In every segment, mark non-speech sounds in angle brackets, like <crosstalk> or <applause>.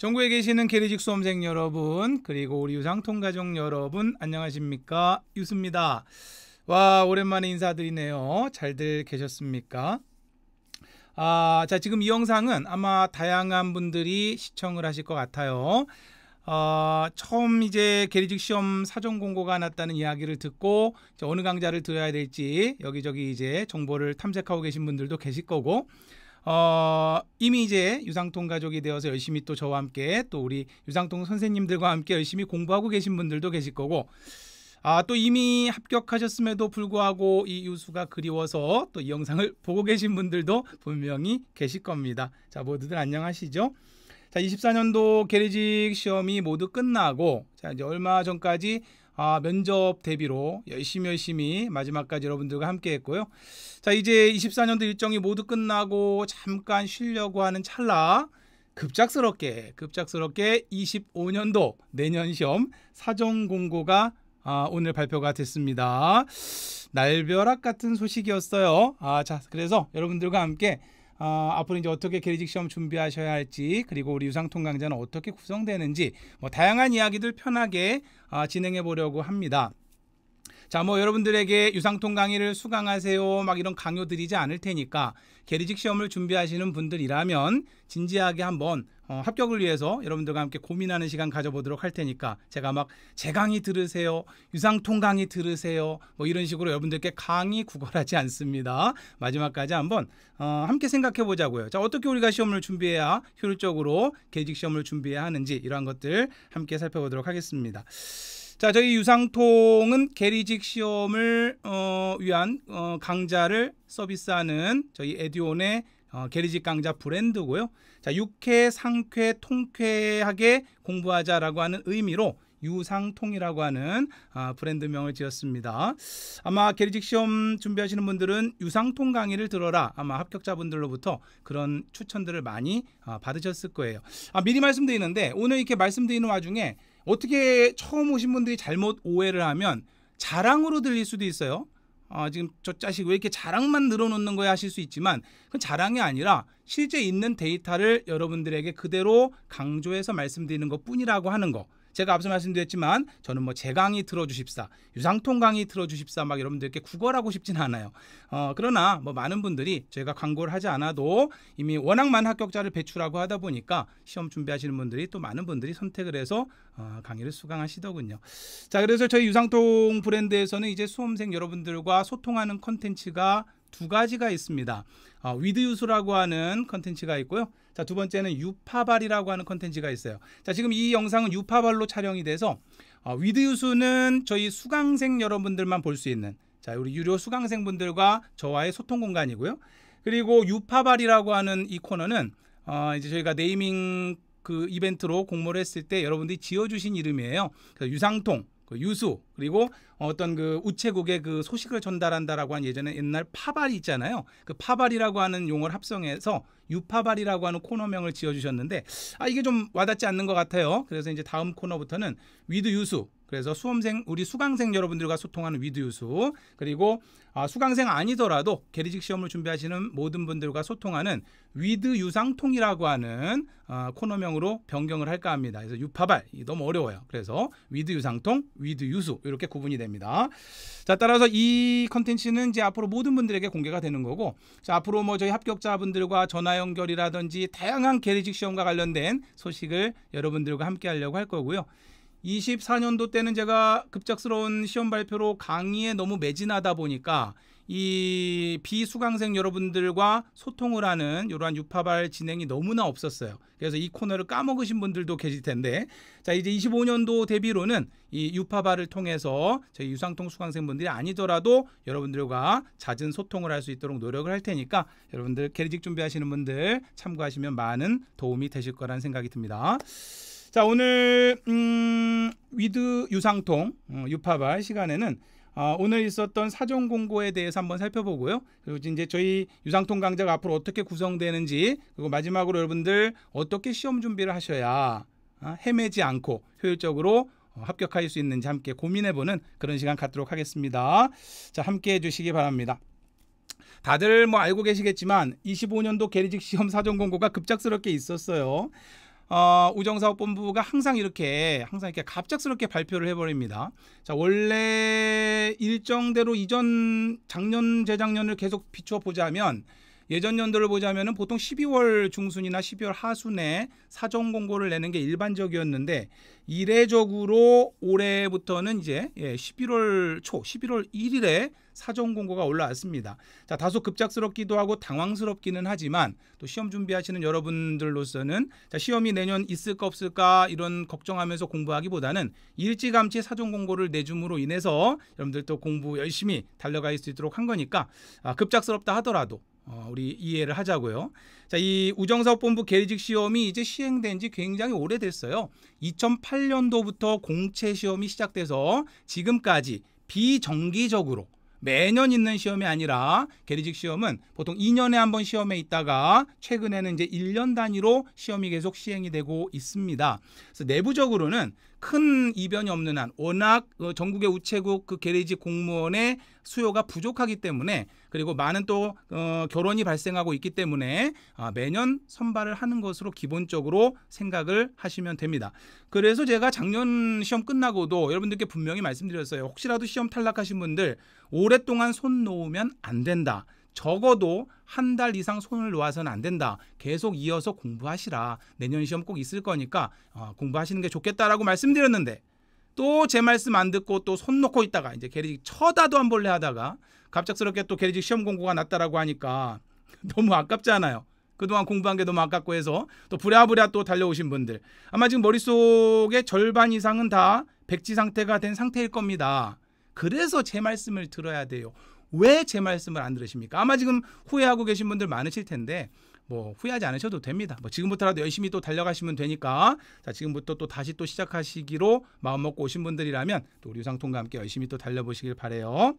전국에 계시는 캐리직 수험생 여러분 그리고 우리 유상통 가족 여러분 안녕하십니까 유수입니다. 와 오랜만에 인사드리네요. 잘들 계셨습니까? 아, 자 지금 이 영상은 아마 다양한 분들이 시청을 하실 것 같아요. 어, 처음 이제 계리직 시험 사전 공고가 났다는 이야기를 듣고 어느 강좌를 들어야 될지 여기저기 이제 정보를 탐색하고 계신 분들도 계실 거고 어, 이미 이제 유상통 가족이 되어서 열심히 또 저와 함께 또 우리 유상통 선생님들과 함께 열심히 공부하고 계신 분들도 계실 거고 아, 또 이미 합격하셨음에도 불구하고 이 유수가 그리워서 또 이 영상을 보고 계신 분들도 분명히 계실 겁니다. 자, 모두들 안녕하시죠? 자, 24년도 게리직 시험이 모두 끝나고 자, 이제 얼마 전까지 아, 면접 대비로 열심히 열심히 마지막까지 여러분들과 함께 했고요. 자, 이제 24년도 일정이 모두 끝나고 잠깐 쉬려고 하는 찰나 급작스럽게 급작스럽게 25년도 내년 시험 사정 공고가 아, 오늘 발표가 됐습니다. 날벼락 같은 소식이었어요. 아, 자, 그래서 여러분들과 함께 어, 앞으로 이제 어떻게 계리직 시험 준비하셔야 할지 그리고 우리 유상통 강좌는 어떻게 구성되는지 뭐 다양한 이야기들 편하게 어, 진행해 보려고 합니다. 자, 뭐 여러분들에게 유상통 강의를 수강하세요 막 이런 강요 드리지 않을 테니까 계리직 시험을 준비하시는 분들이라면 진지하게 한번 어, 합격을 위해서 여러분들과 함께 고민하는 시간 가져보도록 할 테니까 제가 막 제 강의 들으세요, 유상통 강의 들으세요, 뭐 이런 식으로 여러분들께 강의 구걸하지 않습니다. 마지막까지 한번 어, 함께 생각해 보자고요. 자 어떻게 우리가 시험을 준비해야 효율적으로 개직 시험을 준비해야 하는지 이러한 것들 함께 살펴보도록 하겠습니다. 자, 저희 유상통은 게리직 시험을 어, 위한 어, 강좌를 서비스하는 저희 에듀온의 어, 게리직 강좌 브랜드고요. 자, 육회, 상쾌, 통쾌하게 공부하자라고 하는 의미로 유상통이라고 하는 아, 브랜드명을 지었습니다. 아마 게리직 시험 준비하시는 분들은 유상통 강의를 들어라 아마 합격자분들로부터 그런 추천들을 많이 아, 받으셨을 거예요. 아, 미리 말씀드리는데 오늘 이렇게 말씀드리는 와중에 어떻게 처음 오신 분들이 잘못 오해를 하면 자랑으로 들릴 수도 있어요. 어, 지금 저 자식 왜 이렇게 자랑만 늘어놓는 거야 하실 수 있지만 그건 자랑이 아니라 실제 있는 데이터를 여러분들에게 그대로 강조해서 말씀드리는 것 뿐이라고 하는 거 제가 앞서 말씀드렸지만 저는 뭐제 강의 들어주십사, 유상통 강의 들어주십사 막 여러분들께 구걸하고 싶진 않아요. 어, 그러나 뭐 많은 분들이 제가 광고를 하지 않아도 이미 워낙 많은 합격자를 배출하고 하다 보니까 시험 준비하시는 분들이 또 많은 분들이 선택을 해서 어, 강의를 수강하시더군요. 자, 그래서 저희 유상통 브랜드에서는 이제 수험생 여러분들과 소통하는 컨텐츠가 두 가지가 있습니다. 어, 위드유수라고 하는 컨텐츠가 있고요. 자, 두 번째는 유파발이라고 하는 컨텐츠가 있어요. 자, 지금 이 영상은 유파발로 촬영이 돼서 어, 위드유수는 저희 수강생 여러분들만 볼 수 있는 자, 우리 유료 수강생분들과 저와의 소통 공간이고요. 그리고 유파발이라고 하는 이 코너는 어, 이제 저희가 네이밍 그 이벤트로 공모를 했을 때 여러분들이 지어주신 이름이에요. 유상통 그 유수 그리고 어떤 그 우체국의 그 소식을 전달한다라고 한 예전에 옛날 파발이 있잖아요. 그 파발이라고 하는 용어를 합성해서 유파발이라고 하는 코너명을 지어주셨는데 아 이게 좀 와닿지 않는 것 같아요. 그래서 이제 다음 코너부터는 위드 유수 그래서 수험생 우리 수강생 여러분들과 소통하는 위드유수 그리고 아, 수강생 아니더라도 계리직 시험을 준비하시는 모든 분들과 소통하는 위드유상통이라고 하는 아, 코너명으로 변경을 할까 합니다. 그래서 유파발 너무 어려워요. 그래서 위드유상통, 위드유수 이렇게 구분이 됩니다. 자 따라서 이 컨텐츠는 이제 앞으로 모든 분들에게 공개가 되는 거고 자, 앞으로 뭐 저희 합격자분들과 전화 연결이라든지 다양한 계리직 시험과 관련된 소식을 여러분들과 함께 하려고 할 거고요. 24년도 때는 제가 급작스러운 시험 발표로 강의에 너무 매진하다 보니까 이 비수강생 여러분들과 소통을 하는 이러한 유파발 진행이 너무나 없었어요. 그래서 이 코너를 까먹으신 분들도 계실 텐데 자 이제 25년도 대비로는 이 유파발을 통해서 저희 유상통 수강생분들이 아니더라도 여러분들과 잦은 소통을 할 수 있도록 노력을 할 테니까 여러분들 캐리직 준비하시는 분들 참고하시면 많은 도움이 되실 거라는 생각이 듭니다. 자 오늘 음, 위드 유상통 어, 유파바 시간에는 어, 오늘 있었던 사전 공고에 대해서 한번 살펴보고요. 그리고 이제 저희 유상통 강좌가 앞으로 어떻게 구성되는지 그리고 마지막으로 여러분들 어떻게 시험 준비를 하셔야 어, 헤매지 않고 효율적으로 어, 합격할 수 있는지 함께 고민해보는 그런 시간 갖도록 하겠습니다. 자 함께 해주시기 바랍니다. 다들 뭐 알고 계시겠지만 25년도 계리직 시험 사전 공고가 급작스럽게 있었어요. 어, 우정사업본부가 항상 이렇게 항상 이렇게 갑작스럽게 발표를 해버립니다. 자 원래 일정대로 이전 작년 재작년을 계속 비추어 보자면 예전 연도를 보자면 보통 12월 중순이나 12월 하순에 사전 공고를 내는 게 일반적이었는데 이례적으로 올해부터는 이제 11월 예, 초, 11월 1일에 사전 공고가 올라왔습니다. 자, 다소 급작스럽기도 하고 당황스럽기는 하지만 또 시험 준비하시는 여러분들로서는 자, 시험이 내년 있을까 없을까 이런 걱정하면서 공부하기보다는 일찌감치 사전 공고를 내줌으로 인해서 여러분들 또 공부 열심히 달려갈 수 있도록 한 거니까 아, 급작스럽다 하더라도 어, 우리 이해를 하자고요. 자, 이 우정사업본부 계리직 시험이 이제 시행된 지 굉장히 오래됐어요. 2008년도부터 공채 시험이 시작돼서 지금까지 비정기적으로 매년 있는 시험이 아니라 계리직 시험은 보통 2년에 한 번 시험에 있다가 최근에는 이제 1년 단위로 시험이 계속 시행이 되고 있습니다. 그래서 내부적으로는 큰 이변이 없는 한 워낙 어, 전국의 우체국 그 게레지 공무원의 수요가 부족하기 때문에 그리고 많은 또 어, 결혼이 발생하고 있기 때문에 아, 매년 선발을 하는 것으로 기본적으로 생각을 하시면 됩니다. 그래서 제가 작년 시험 끝나고도 여러분들께 분명히 말씀드렸어요. 혹시라도 시험 탈락하신 분들 오랫동안 손 놓으면 안 된다. 적어도 한 달 이상 손을 놓아서는 안 된다. 계속 이어서 공부하시라. 내년 시험 꼭 있을 거니까 어, 공부하시는 게 좋겠다라고 말씀드렸는데 또 제 말씀 안 듣고 또 손 놓고 있다가 이제 게리직 쳐다도 안 볼래 하다가 갑작스럽게 또 게리직 시험 공고가 났다라고 하니까 <laughs> 너무 아깝잖아요. 그동안 공부한 게 너무 아깝고 해서 또 부랴부랴 또 달려오신 분들 아마 지금 머릿속에 절반 이상은 다 백지 상태가 된 상태일 겁니다. 그래서 제 말씀을 들어야 돼요. 왜제 말씀을 안 들으십니까? 아마 지금 후회하고 계신 분들 많으실 텐데 뭐 후회하지 않으셔도 됩니다. 뭐 지금부터라도 열심히 또 달려가시면 되니까 자 지금부터 또 다시 또 시작하시기로 마음 먹고 오신 분들이라면 또 우리 유상통과 함께 열심히 또 달려보시길 바래요.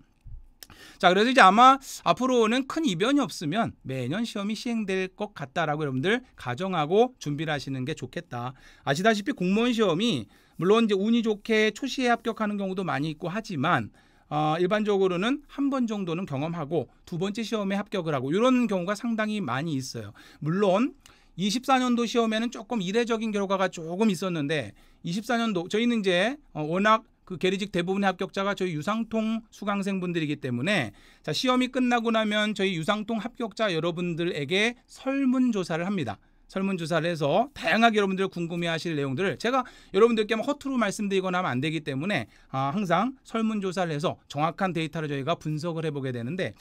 자 그래서 이제 아마 앞으로는 큰 이변이 없으면 매년 시험이 시행될 것 같다라고 여러분들 가정하고 준비를 하시는 게 좋겠다 아시다시피 공무원 시험이 물론 이제 운이 좋게 초시에 합격하는 경우도 많이 있고 하지만 어, 일반적으로는 한 번 정도는 경험하고 두 번째 시험에 합격을 하고 이런 경우가 상당히 많이 있어요. 물론 24년도 시험에는 조금 이례적인 결과가 조금 있었는데 24년도 저희는 이제 어, 워낙 그계리직 대부분의 합격자가 저희 유상통 수강생분들이기 때문에 자 시험이 끝나고 나면 저희 유상통 합격자 여러분들에게 설문조사를 합니다. 설문조사를 해서 다양하게 여러분들 궁금해하실 내용들을 제가 여러분들께 허투루 말씀드리거나 하면 안 되기 때문에 아, 항상 설문조사를 해서 정확한 데이터를 저희가 분석을 해보게 되는데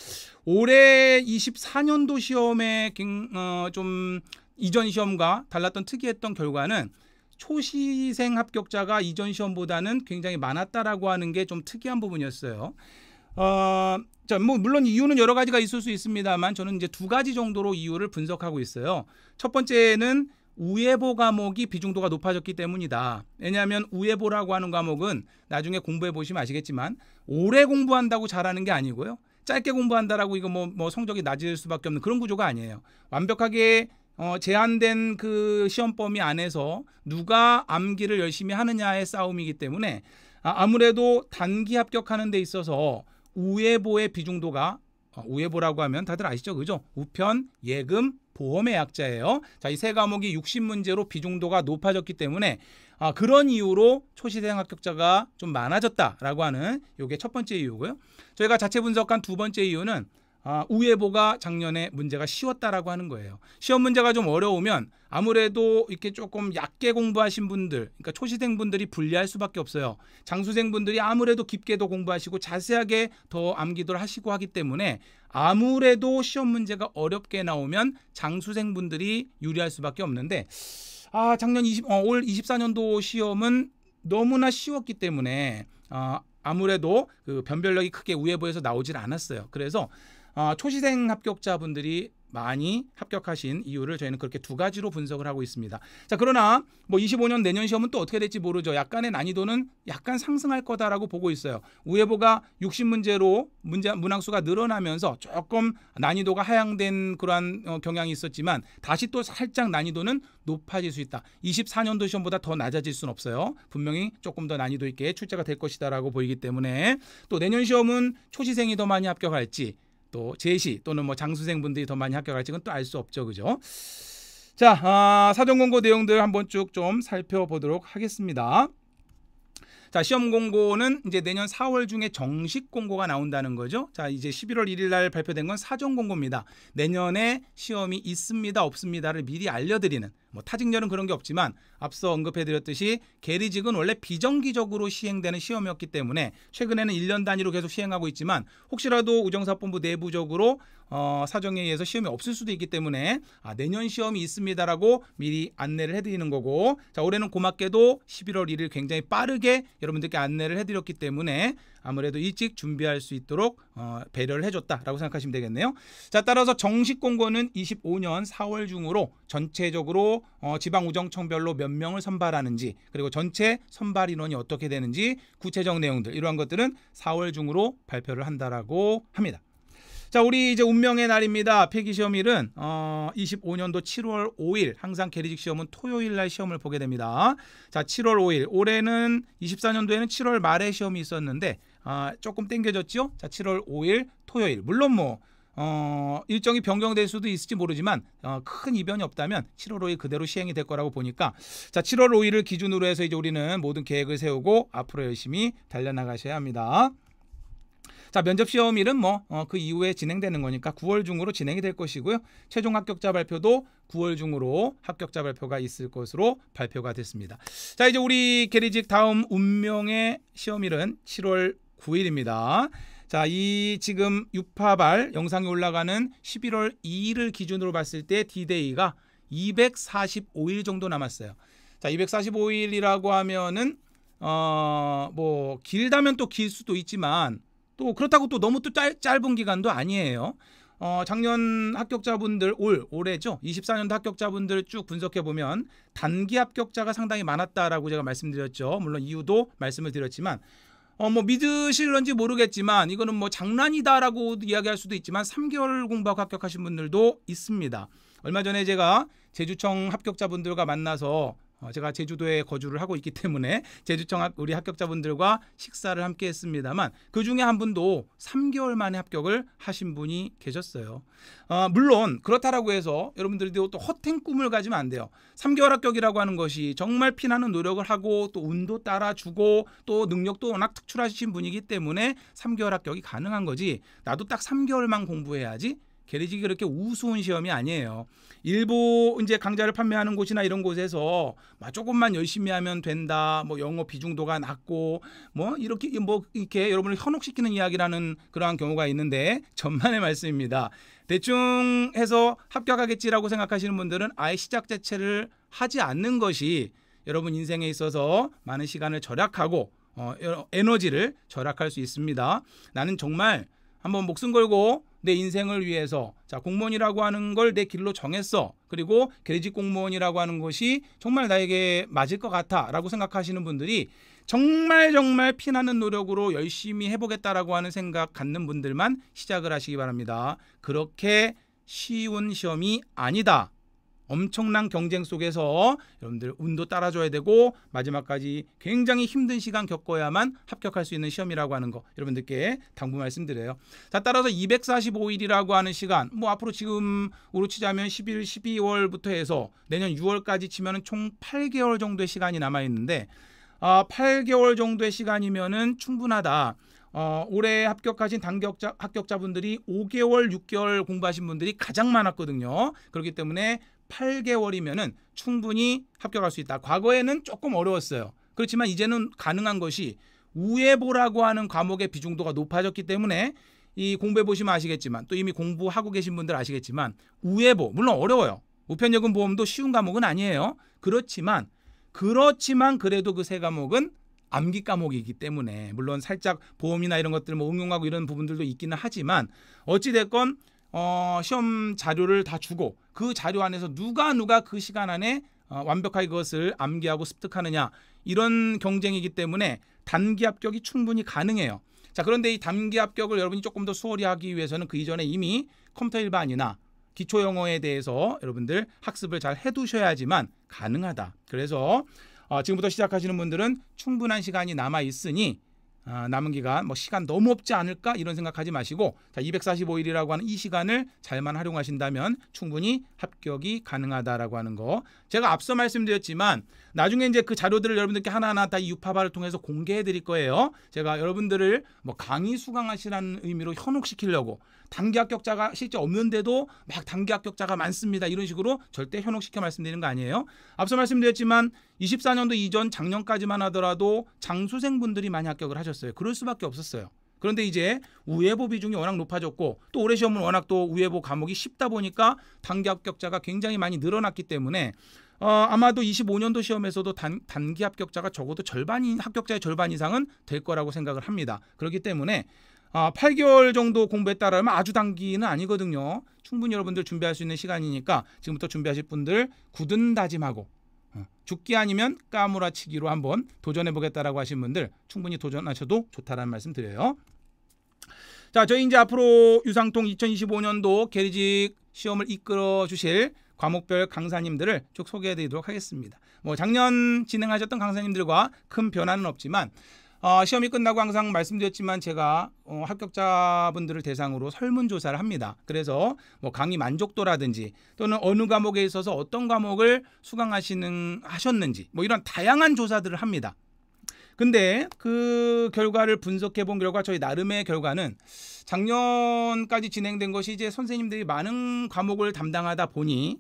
올해 24년도 시험에 어, 좀 이전 시험과 달랐던 특이했던 결과는 초시생 합격자가 이전 시험보다는 굉장히 많았다라고 하는 게 좀 특이한 부분이었어요. 어, 자, 뭐 물론 이유는 여러 가지가 있을 수 있습니다만 저는 이제 두 가지 정도로 이유를 분석하고 있어요. 첫 번째는 우예보 과목이 비중도가 높아졌기 때문이다. 왜냐하면 우예보라고 하는 과목은 나중에 공부해 보시면 아시겠지만 오래 공부한다고 잘하는 게 아니고요. 짧게 공부한다라고 이거 뭐, 뭐 성적이 낮을 수밖에 없는 그런 구조가 아니에요. 완벽하게 어, 제한된 그 시험 범위 안에서 누가 암기를 열심히 하느냐의 싸움이기 때문에 아, 아무래도 단기 합격하는 데 있어서 우회보의 비중도가 어, 우회보라고 하면 다들 아시죠? 그죠? 우편, 예금, 보험의 약자예요. 자, 이 세 과목이 60문제로 비중도가 높아졌기 때문에 아, 그런 이유로 초시생 합격자가 좀 많아졌다라고 하는 이게첫 번째 이유고요. 저희가 자체 분석한 두 번째 이유는 아, 우회보가 작년에 문제가 쉬웠다라고 하는 거예요. 시험 문제가 좀 어려우면 아무래도 이렇게 조금 얕게 공부하신 분들, 그러니까 초시생 분들이 불리할 수밖에 없어요. 장수생 분들이 아무래도 깊게도 공부하시고 자세하게 더암기도 하시고 하기 때문에 아무래도 시험 문제가 어렵게 나오면 장수생 분들이 유리할 수밖에 없는데 아, 작년 20, 어, 올 24년도 시험은 너무나 쉬웠기 때문에 어, 아무래도 그 변별력이 크게 우회보에서 나오질 않았어요. 그래서 어, 초시생 합격자분들이 많이 합격하신 이유를 저희는 그렇게 두 가지로 분석을 하고 있습니다. 자, 그러나 뭐 25년 내년 시험은 또 어떻게 될지 모르죠. 약간의 난이도는 약간 상승할 거다라고 보고 있어요. 우회보가 60문제로 문제 문항수가 늘어나면서 조금 난이도가 하향된 그러한 어, 경향이 있었지만 다시 또 살짝 난이도는 높아질 수 있다. 24년도 시험보다 더 낮아질 수는 없어요. 분명히 조금 더 난이도 있게 출제가 될 것이다라고 보이기 때문에 또 내년 시험은 초시생이 더 많이 합격할지 또 제시 또는 뭐 장수생분들이 더 많이 합격할지 그건 또 알 수 없죠. 그죠? 자, 아, 사전 공고 내용들 한번 쭉 좀 살펴보도록 하겠습니다. 자, 시험 공고는 이제 내년 4월 중에 정식 공고가 나온다는 거죠. 자, 이제 11월 1일 날 발표된 건 사전 공고입니다. 내년에 시험이 있습니다, 없습니다를 미리 알려드리는 뭐 타직렬은 그런 게 없지만 앞서 언급해드렸듯이 계리직은 원래 비정기적으로 시행되는 시험이었기 때문에 최근에는 1년 단위로 계속 시행하고 있지만 혹시라도 우정사본부 내부적으로 어, 사정에 의해서 시험이 없을 수도 있기 때문에 아, 내년 시험이 있습니다라고 미리 안내를 해드리는 거고 자 올해는 고맙게도 11월 1일 굉장히 빠르게 여러분들께 안내를 해드렸기 때문에 아무래도 일찍 준비할 수 있도록 어, 배려를 해줬다라고 생각하시면 되겠네요. 자 따라서 정식 공고는 25년 4월 중으로 전체적으로 어, 지방우정청별로 몇 명을 선발하는지 그리고 전체 선발 인원이 어떻게 되는지 구체적 내용들 이러한 것들은 4월 중으로 발표를 한다라고 합니다. 자, 우리 이제 운명의 날입니다. 필기 시험일은 어 25년도 7월 5일 항상 캐리직 시험은 토요일 날 시험을 보게 됩니다. 자, 7월 5일 올해는 24년도에는 7월 말에 시험이 있었는데 아, 조금 땡겨졌죠? 자, 7월 5일 토요일 물론 뭐 어, 일정이 변경될 수도 있을지 모르지만 어, 큰 이변이 없다면 7월 5일 그대로 시행이 될 거라고 보니까 자 7월 5일을 기준으로 해서 이제 우리는 모든 계획을 세우고 앞으로 열심히 달려나가셔야 합니다. 자 면접 시험일은 뭐그 어, 그 이후에 진행되는 거니까 9월 중으로 진행이 될 것이고요. 최종 합격자 발표도 9월 중으로 합격자 발표가 있을 것으로 발표가 됐습니다. 자 이제 우리 게리직 다음 운명의 시험일은 7월 9일입니다. 자, 이 지금 6파발 영상이 올라가는 11월 2일을 기준으로 봤을 때 D-Day가 245일 정도 남았어요. 자, 245일이라고 하면은 어, 뭐 길다면 또 길 수도 있지만 또 그렇다고 또 너무 또 짧, 짧은 기간도 아니에요. 어, 작년 합격자분들 올 올해죠. 24년도 합격자분들 쭉 분석해 보면 단기 합격자가 상당히 많았다라고 제가 말씀드렸죠. 물론 이유도 말씀을 드렸지만 어, 뭐 믿으실런지 모르겠지만 이거는 뭐 장난이다라고 이야기할 수도 있지만 3개월 공부하고 합격하신 분들도 있습니다. 얼마 전에 제가 제주청 합격자분들과 만나서 어, 제가 제주도에 거주를 하고 있기 때문에 <laughs> 제주청 우리 합격자분들과 식사를 함께 했습니다만 그 중에 한 분도 3개월 만에 합격을 하신 분이 계셨어요. 어, 물론 그렇다라고 해서 여러분들도또 허튼 꿈을 가지면 안 돼요. 3개월 합격이라고 하는 것이 정말 피나는 노력을 하고 또 운도 따라주고 또 능력도 워낙 특출하신 분이기 때문에 3개월 합격이 가능한 거지 나도 딱 3개월만 공부해야지 게리직이 그렇게 우스운 시험이 아니에요. 일부 이제 강좌를 판매하는 곳이나 이런 곳에서 막 조금만 열심히 하면 된다. 뭐 영어 비중도가 낮고 뭐 이렇게 뭐 이렇게 여러분을 현혹시키는 이야기라는 그러한 경우가 있는데 전만의 말씀입니다. 대충 해서 합격하겠지라고 생각하시는 분들은 아예 시작 자체를 하지 않는 것이 여러분 인생에 있어서 많은 시간을 절약하고 어, 에너지를 절약할 수 있습니다. 나는 정말 한번 목숨 걸고 내 인생을 위해서 자 공무원이라고 하는 걸 내 길로 정했어 그리고 계리직 공무원이라고 하는 것이 정말 나에게 맞을 것 같아라고 생각하시는 분들이 정말 정말 피나는 노력으로 열심히 해보겠다라고 하는 생각 갖는 분들만 시작을 하시기 바랍니다 그렇게 쉬운 시험이 아니다 엄청난 경쟁 속에서 여러분들 운도 따라줘야 되고 마지막까지 굉장히 힘든 시간 겪어야만 합격할 수 있는 시험이라고 하는 거 여러분들께 당부 말씀드려요. 자 따라서 245일이라고 하는 시간 뭐 앞으로 지금으로 치자면 11, 12월부터 해서 내년 6월까지 치면 총 8개월 정도의 시간이 남아있는데 아, 8개월 정도의 시간이면 충분하다. 어, 올해 합격하신 단격자, 합격자분들이 5개월, 6개월 공부하신 분들이 가장 많았거든요. 그렇기 때문에 8개월이면은 충분히 합격할 수 있다. 과거에는 조금 어려웠어요. 그렇지만 이제는 가능한 것이 우회보라고 하는 과목의 비중도가 높아졌기 때문에 이 공부해 보시면 아시겠지만 또 이미 공부하고 계신 분들 아시겠지만 우회보 물론 어려워요. 우편여금 보험도 쉬운 과목은 아니에요. 그렇지만 그렇지만 그래도 그 세 과목은 암기 과목이기 때문에 물론 살짝 보험이나 이런 것들 뭐 응용하고 이런 부분들도 있기는 하지만 어찌 됐건 어, 시험 자료를 다 주고 그 자료 안에서 누가 누가 그 시간 안에 어, 완벽하게 그것을 암기하고 습득하느냐 이런 경쟁이기 때문에 단기 합격이 충분히 가능해요. 자 그런데 이 단기 합격을 여러분이 조금 더 수월히 하기 위해서는 그 이전에 이미 컴퓨터 일반이나 기초 영어에 대해서 여러분들 학습을 잘 해두셔야지만 가능하다. 그래서 어, 지금부터 시작하시는 분들은 충분한 시간이 남아 있으니 아, 남은 기간 뭐 시간 너무 없지 않을까 이런 생각하지 마시고 자 245일이라고 하는 이 시간을 잘만 활용하신다면 충분히 합격이 가능하다라고 하는 거 제가 앞서 말씀드렸지만 나중에 이제 그 자료들을 여러분들께 하나하나 다 유파바를 통해서 공개해 드릴 거예요 제가 여러분들을 뭐 강의 수강하시라는 의미로 현혹시키려고 단기 합격자가 실제 없는데도 막 단기 합격자가 많습니다. 이런 식으로 절대 현혹시켜 말씀드리는 거 아니에요. 앞서 말씀드렸지만 24년도 이전 작년까지만 하더라도 장수생분들이 많이 합격을 하셨어요. 그럴 수밖에 없었어요. 그런데 이제 우회보 비중이 워낙 높아졌고 또 올해 시험은 워낙 또 우회보 과목이 쉽다 보니까 단기 합격자가 굉장히 많이 늘어났기 때문에 어, 아마도 25년도 시험에서도 단, 단기 합격자가 적어도 절반 합격자의 절반 이상은 될 거라고 생각을 합니다. 그렇기 때문에 아, 8개월 정도 공부했다라면 아주 단기는 아니거든요. 충분히 여러분들 준비할 수 있는 시간이니까 지금부터 준비하실 분들 굳은 다짐하고 어, 죽기 아니면 까무라치기로 한번 도전해보겠다라고 하신 분들 충분히 도전하셔도 좋다라는 말씀 드려요. 자, 저희 이제 앞으로 유상통 2025년도 계리직 시험을 이끌어 주실 과목별 강사님들을 쭉 소개해 드리도록 하겠습니다. 뭐 작년 진행하셨던 강사님들과 큰 변화는 없지만 어, 시험이 끝나고 항상 말씀드렸지만 제가 어, 합격자분들을 대상으로 설문조사를 합니다. 그래서 뭐 강의 만족도라든지 또는 어느 과목에 있어서 어떤 과목을 수강하시는 하셨는지 뭐 이런 다양한 조사들을 합니다. 근데 그 결과를 분석해 본 결과 저희 나름의 결과는 작년까지 진행된 것이 이제 선생님들이 많은 과목을 담당하다 보니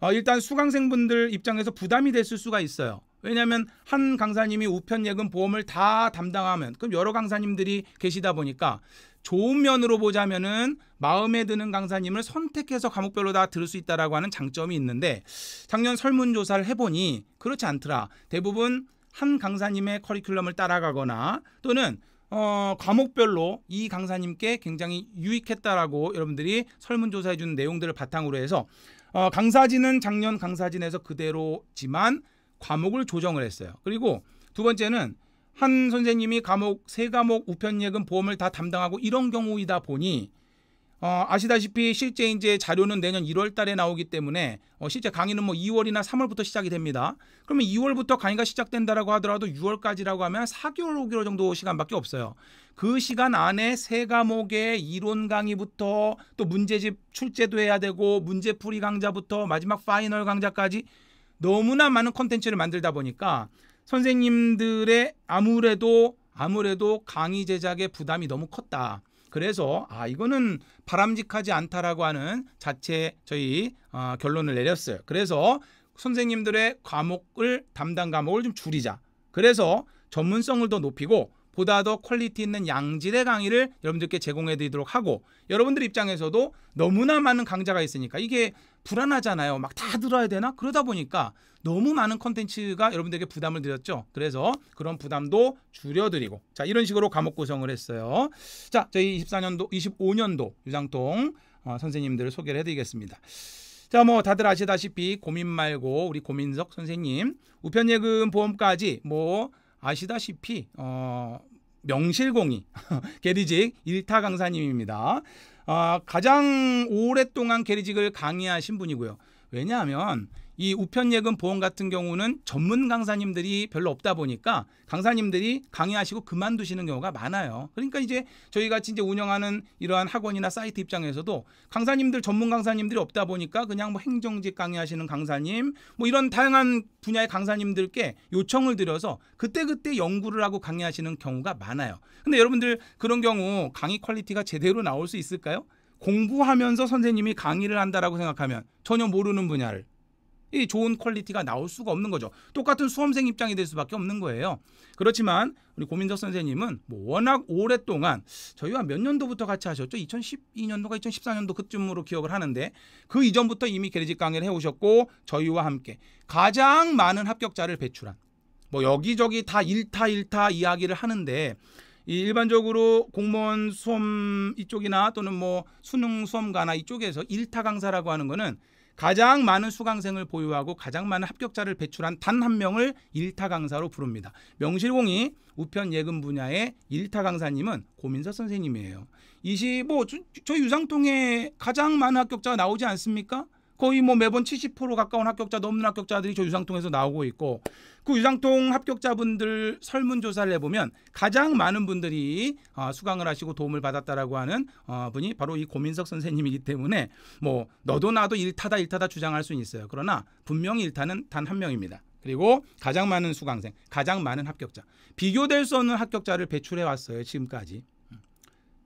어, 일단 수강생분들 입장에서 부담이 됐을 수가 있어요. 왜냐하면 한 강사님이 우편 예금 보험을 다 담당하면 그럼 여러 강사님들이 계시다 보니까 좋은 면으로 보자면은 마음에 드는 강사님을 선택해서 과목별로 다 들을 수 있다라고 하는 장점이 있는데 작년 설문조사를 해보니 그렇지 않더라. 대부분 한 강사님의 커리큘럼을 따라가거나 또는 어, 과목별로 이 강사님께 굉장히 유익했다라고 여러분들이 설문조사해 주는 내용들을 바탕으로 해서 어, 강사진은 작년 강사진에서 그대로지만 과목을 조정을 했어요. 그리고 두 번째는 한 선생님이 과목 세 과목 우편 예금 보험을 다 담당하고 이런 경우이다 보니 어, 아시다시피 실제 이제 자료는 내년 1월 달에 나오기 때문에 어, 실제 강의는 뭐 2월이나 3월부터 시작이 됩니다. 그러면 2월부터 강의가 시작된다라고 하더라도 6월까지라고 하면 4개월, 5개월 정도 시간밖에 없어요. 그 시간 안에 세 과목의 이론 강의부터 또 문제집 출제도 해야 되고 문제풀이 강좌부터 마지막 파이널 강좌까지 너무나 많은 컨텐츠를 만들다 보니까 선생님들의 아무래도 아무래도 강의 제작의 부담이 너무 컸다. 그래서 아 이거는 바람직하지 않다라고 하는 자체 저희 어, 결론을 내렸어요. 그래서 선생님들의 과목을 담당 과목을 좀 줄이자. 그래서 전문성을 더 높이고 보다 더 퀄리티 있는 양질의 강의를 여러분들께 제공해 드리도록 하고 여러분들 입장에서도 너무나 많은 강좌가 있으니까 이게 불안하잖아요. 막 다 들어야 되나? 그러다 보니까 너무 많은 컨텐츠가 여러분들에게 부담을 드렸죠. 그래서 그런 부담도 줄여드리고 자 이런 식으로 과목 구성을 했어요. 자 저희 24년도 25년도 유상통 어, 선생님들을 소개를 해드리겠습니다. 자, 뭐 다들 아시다시피 고민 말고 우리 고민석 선생님 우편예금 보험까지 뭐 아시다시피 어, 명실공히 <laughs> 게리직 일타 강사님입니다. 어, 가장 오랫동안 게리직을 강의하신 분이고요. 왜냐하면 이 우편 예금 보험 같은 경우는 전문 강사님들이 별로 없다 보니까 강사님들이 강의하시고 그만두시는 경우가 많아요. 그러니까 이제 저희 가이이 운영하는 이러한 학원이나 사이트 입장에서도 강사님들 전문 강사님들이 없다 보니까 그냥 뭐 행정직 강의하시는 강사님 뭐 이런 다양한 분야의 강사님들께 요청을 드려서 그때그때 연구를 하고 강의하시는 경우가 많아요. 근데 여러분들 그런 경우 강의 퀄리티가 제대로 나올 수 있을까요? 공부하면서 선생님이 강의를 한다라고 생각하면 전혀 모르는 분야를 이 좋은 퀄리티가 나올 수가 없는 거죠. 똑같은 수험생 입장이 될 수밖에 없는 거예요. 그렇지만 우리 고민덕 선생님은 뭐 워낙 오랫동안 저희와 몇 년도부터 같이 하셨죠? 2012년도가 2014년도 그쯤으로 기억을 하는데 그 이전부터 이미 게리직 강의를 해오셨고 저희와 함께 가장 많은 합격자를 배출한 뭐 여기저기 다 일타 일타 이야기를 하는데 이 일반적으로 공무원 수험 이쪽이나 또는 뭐 수능 수험가나 이쪽에서 일타 강사라고 하는 거는 가장 많은 수강생을 보유하고 가장 많은 합격자를 배출한 단 한 명을 일타 강사로 부릅니다. 명실공히 우편 예금 분야의 일타 강사님은 고민서 선생님이에요. 25, 저, 저 유상통에 가장 많은 합격자가 나오지 않습니까? 거의 뭐 매번 70% 가까운 합격자 넘는 합격자들이 저 유상통에서 나오고 있고 그 유상통 합격자분들 설문조사를 해보면 가장 많은 분들이 어, 수강을 하시고 도움을 받았다라고 하는 어, 분이 바로 이 고민석 선생님이기 때문에 뭐 너도 나도 일타다 일타다 주장할 수는 있어요. 그러나 분명히 일타는 단 한 명입니다. 그리고 가장 많은 수강생, 가장 많은 합격자, 비교될 수 없는 합격자를 배출해 왔어요. 지금까지.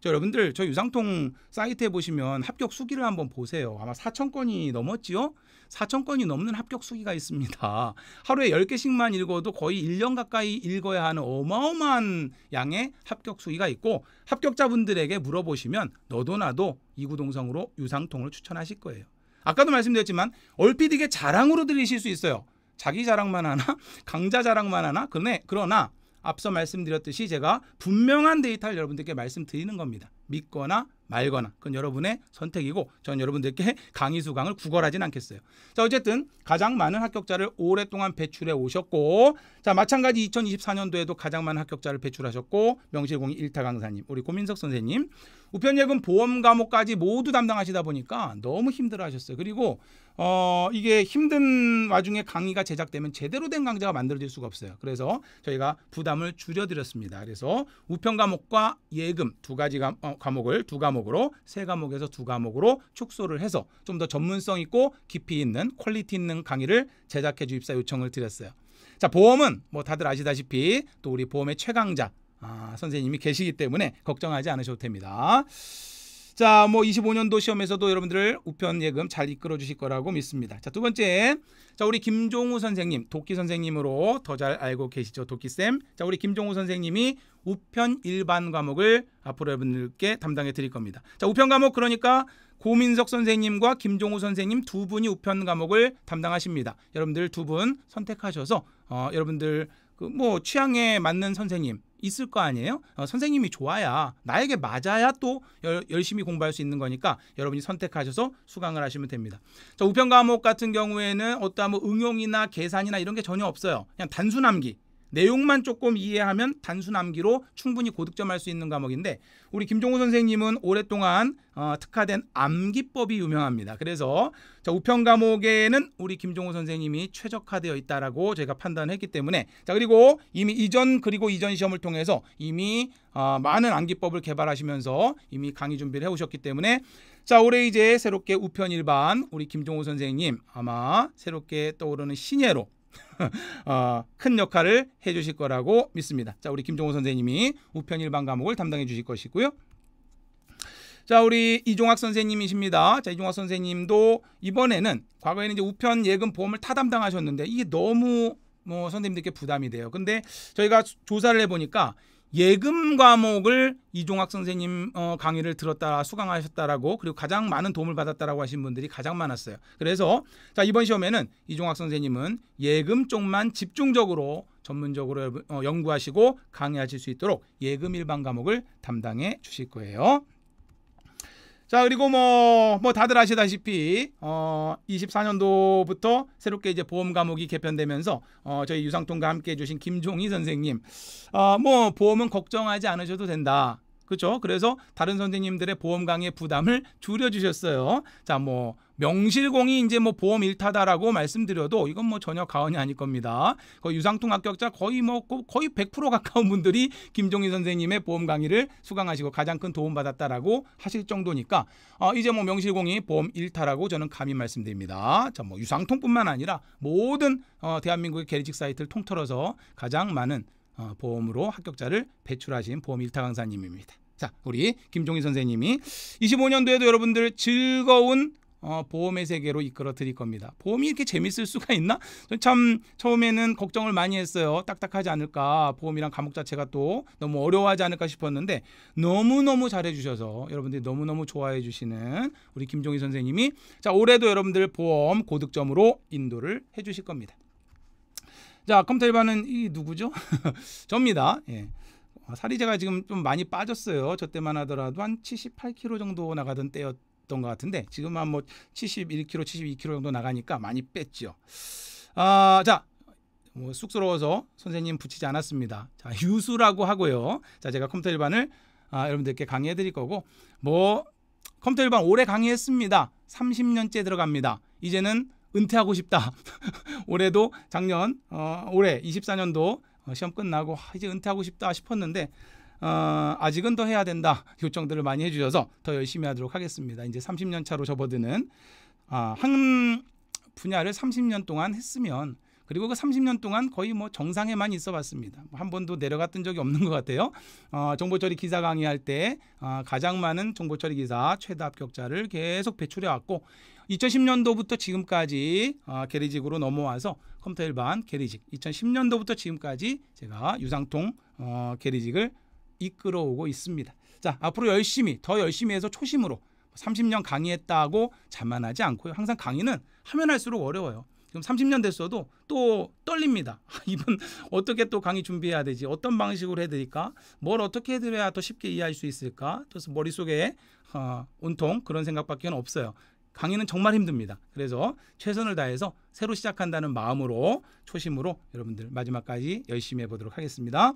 저 여러분들 저 유상통 사이트에 보시면 합격 수기를 한번 보세요. 아마 4천 건이 넘었지요? 4천 건이 넘는 합격 수기가 있습니다. 하루에 10개씩만 읽어도 거의 1년 가까이 읽어야 하는 어마어마한 양의 합격 수기가 있고 합격자분들에게 물어보시면 너도 나도 이구동성으로 유상통을 추천하실 거예요. 아까도 말씀드렸지만 얼핏 이게 자랑으로 들리실 수 있어요. 자기 자랑만 하나? <laughs> 강자 자랑만 하나? 그러네, 그러나 앞서 말씀드렸듯이 제가 분명한 데이터를 여러분들께 말씀드리는 겁니다. 믿거나 말거나 그건 여러분의 선택이고 전 여러분들께 강의 수강을 구걸하진 않겠어요. 자 어쨌든 가장 많은 합격자를 오랫동안 배출해 오셨고 자 마찬가지 2024년도에도 가장 많은 합격자를 배출하셨고 명실공히 1타 강사님 우리 고민석 선생님 우편예금 보험 과목까지 모두 담당하시다 보니까 너무 힘들어하셨어요. 그리고 어 이게 힘든 와중에 강의가 제작되면 제대로 된 강좌가 만들어질 수가 없어요. 그래서 저희가 부담을 줄여드렸습니다. 그래서 우편 과목과 예금 두 가지 가, 어, 과목을 두 과목으로 세 과목에서 두 과목으로 축소를 해서 좀 더 전문성 있고 깊이 있는 퀄리티 있는 강의를 제작해 주입사 요청을 드렸어요. 자 보험은 뭐 다들 아시다시피 또 우리 보험의 최강자 아, 선생님이 계시기 때문에 걱정하지 않으셔도 됩니다. 자, 뭐 25년도 시험에서도 여러분들을 우편 예금 잘 이끌어 주실 거라고 믿습니다. 자, 두 번째. 자, 우리 김종우 선생님, 도끼 선생님으로 더 잘 알고 계시죠, 도끼 쌤. 자, 우리 김종우 선생님이 우편 일반 과목을 앞으로 여러분들께 담당해 드릴 겁니다. 자, 우편 과목 그러니까 고민석 선생님과 김종우 선생님 두 분이 우편 과목을 담당하십니다. 여러분들 두 분 선택하셔서 어, 여러분들 그 뭐 취향에 맞는 선생님 있을 거 아니에요? 어, 선생님이 좋아야 나에게 맞아야 또 열, 열심히 공부할 수 있는 거니까 여러분이 선택하셔서 수강을 하시면 됩니다. 자, 우편 과목 같은 경우에는 어떠한 뭐 응용이나 계산이나 이런 게 전혀 없어요. 그냥 단순 암기. 내용만 조금 이해하면 단순 암기로 충분히 고득점할 수 있는 과목인데 우리 김종우 선생님은 오랫동안 어, 특화된 암기법이 유명합니다. 그래서 자, 우편 과목에는 우리 김종우 선생님이 최적화되어 있다라고 제가 판단했기 때문에 자 그리고 이미 이전 그리고 이전 시험을 통해서 이미 어, 많은 암기법을 개발하시면서 이미 강의 준비를 해오셨기 때문에 자 올해 이제 새롭게 우편 일반 우리 김종우 선생님 아마 새롭게 떠오르는 신예로 <laughs> 어, 큰 역할을 해주실 거라고 믿습니다. 자, 우리 김종호 선생님이 우편 일반 과목을 담당해 주실 것이고요. 자, 우리 이종학 선생님이십니다. 자, 이종학 선생님도 이번에는 과거에는 이제 우편 예금 보험을 타 담당하셨는데 이게 너무 뭐 선생님들께 부담이 돼요. 근데 저희가 조사를 해보니까 예금 과목을 이종학 선생님 어, 강의를 들었다 수강하셨다라고 그리고 가장 많은 도움을 받았다라고 하신 분들이 가장 많았어요. 그래서 자 이번 시험에는 이종학 선생님은 예금 쪽만 집중적으로 전문적으로 어, 연구하시고 강의하실 수 있도록 예금 일반 과목을 담당해 주실 거예요. 자 그리고 뭐뭐 뭐 다들 아시다시피 어 24년도부터 새롭게 이제 보험 과목이 개편되면서 어 저희 유상통과 함께 해주신 김종희 선생님 어뭐 보험은 걱정하지 않으셔도 된다 그렇죠 그래서 다른 선생님들의 보험 강의 부담을 줄여주셨어요 자뭐 명실공히 이제 뭐 보험 일타다라고 말씀드려도 이건 뭐 전혀 가언이 아닐 겁니다. 그 유상통 합격자 거의 뭐 거의 100% 가까운 분들이 김종희 선생님의 보험 강의를 수강하시고 가장 큰 도움 받았다라고 하실 정도니까 어, 이제 뭐 명실공히 보험 일타라고 저는 감히 말씀드립니다. 자, 뭐 유상통뿐만 아니라 모든 어, 대한민국의 게리직 사이트를 통틀어서 가장 많은 어, 보험으로 합격자를 배출하신 보험 일타 강사님입니다. 자, 우리 김종희 선생님이 25년도에도 여러분들 즐거운 어, 보험의 세계로 이끌어 드릴 겁니다. 보험이 이렇게 재밌을 수가 있나? 참 처음에는 걱정을 많이 했어요. 딱딱하지 않을까. 보험이랑 감옥 자체가 또 너무 어려워하지 않을까 싶었는데 너무너무 잘해주셔서 여러분들이 너무너무 좋아해 주시는 우리 김종희 선생님이 자 올해도 여러분들 보험 고득점으로 인도를 해주실 겁니다. 자 컴퓨터 일반은 이 누구죠? <laughs> 접니다. 예. 어, 살이 제가 지금 좀 많이 빠졌어요. 저 때만 하더라도 한 78kg 정도 나가던 때였 나갔던 것 같은데 지금 한뭐 71kg, 72kg 정도 나가니까 많이 뺐죠. 아, 자, 뭐 쑥스러워서 선생님 붙이지 않았습니다. 자, 유수라고 하고요. 자, 제가 컴퓨터 일반을 아, 여러분들께 강의해 드릴 거고 뭐 컴퓨터 일반 오래 강의했습니다. 30년째 들어갑니다. 이제는 은퇴하고 싶다. <laughs> 올해도 작년 어, 올해 24년도 어, 시험 끝나고 아, 이제 은퇴하고 싶다 싶었는데 어, 아직은 더 해야 된다 요청들을 많이 해주셔서 더 열심히 하도록 하겠습니다. 이제 30년 차로 접어드는 아, 한 분야를 30년 동안 했으면 그리고 그 30년 동안 거의 뭐 정상에만 있어 봤습니다. 뭐 한 번도 내려갔던 적이 없는 것 같아요. 어, 정보처리 기사 강의할 때 어, 가장 많은 정보처리 기사 최다 합격자를 계속 배출해 왔고 2010년도부터 지금까지 어, 게리직으로 넘어와서 컴퓨터 일반 게리직 2010년도부터 지금까지 제가 유상통 어, 게리직을 이끌어오고 있습니다. 자, 앞으로 열심히, 더 열심히 해서 초심으로 30년 강의했다고 자만하지 않고요. 항상 강의는 하면 할수록 어려워요. 지금 30년 됐어도 또 떨립니다. <laughs> 이분 어떻게 또 강의 준비해야 되지? 어떤 방식으로 해드릴까? 뭘 어떻게 해드려야 더 쉽게 이해할 수 있을까? 그래서 머릿속에 어, 온통 그런 생각밖에 없어요. 강의는 정말 힘듭니다. 그래서 최선을 다해서 새로 시작한다는 마음으로 초심으로 여러분들 마지막까지 열심히 해보도록 하겠습니다.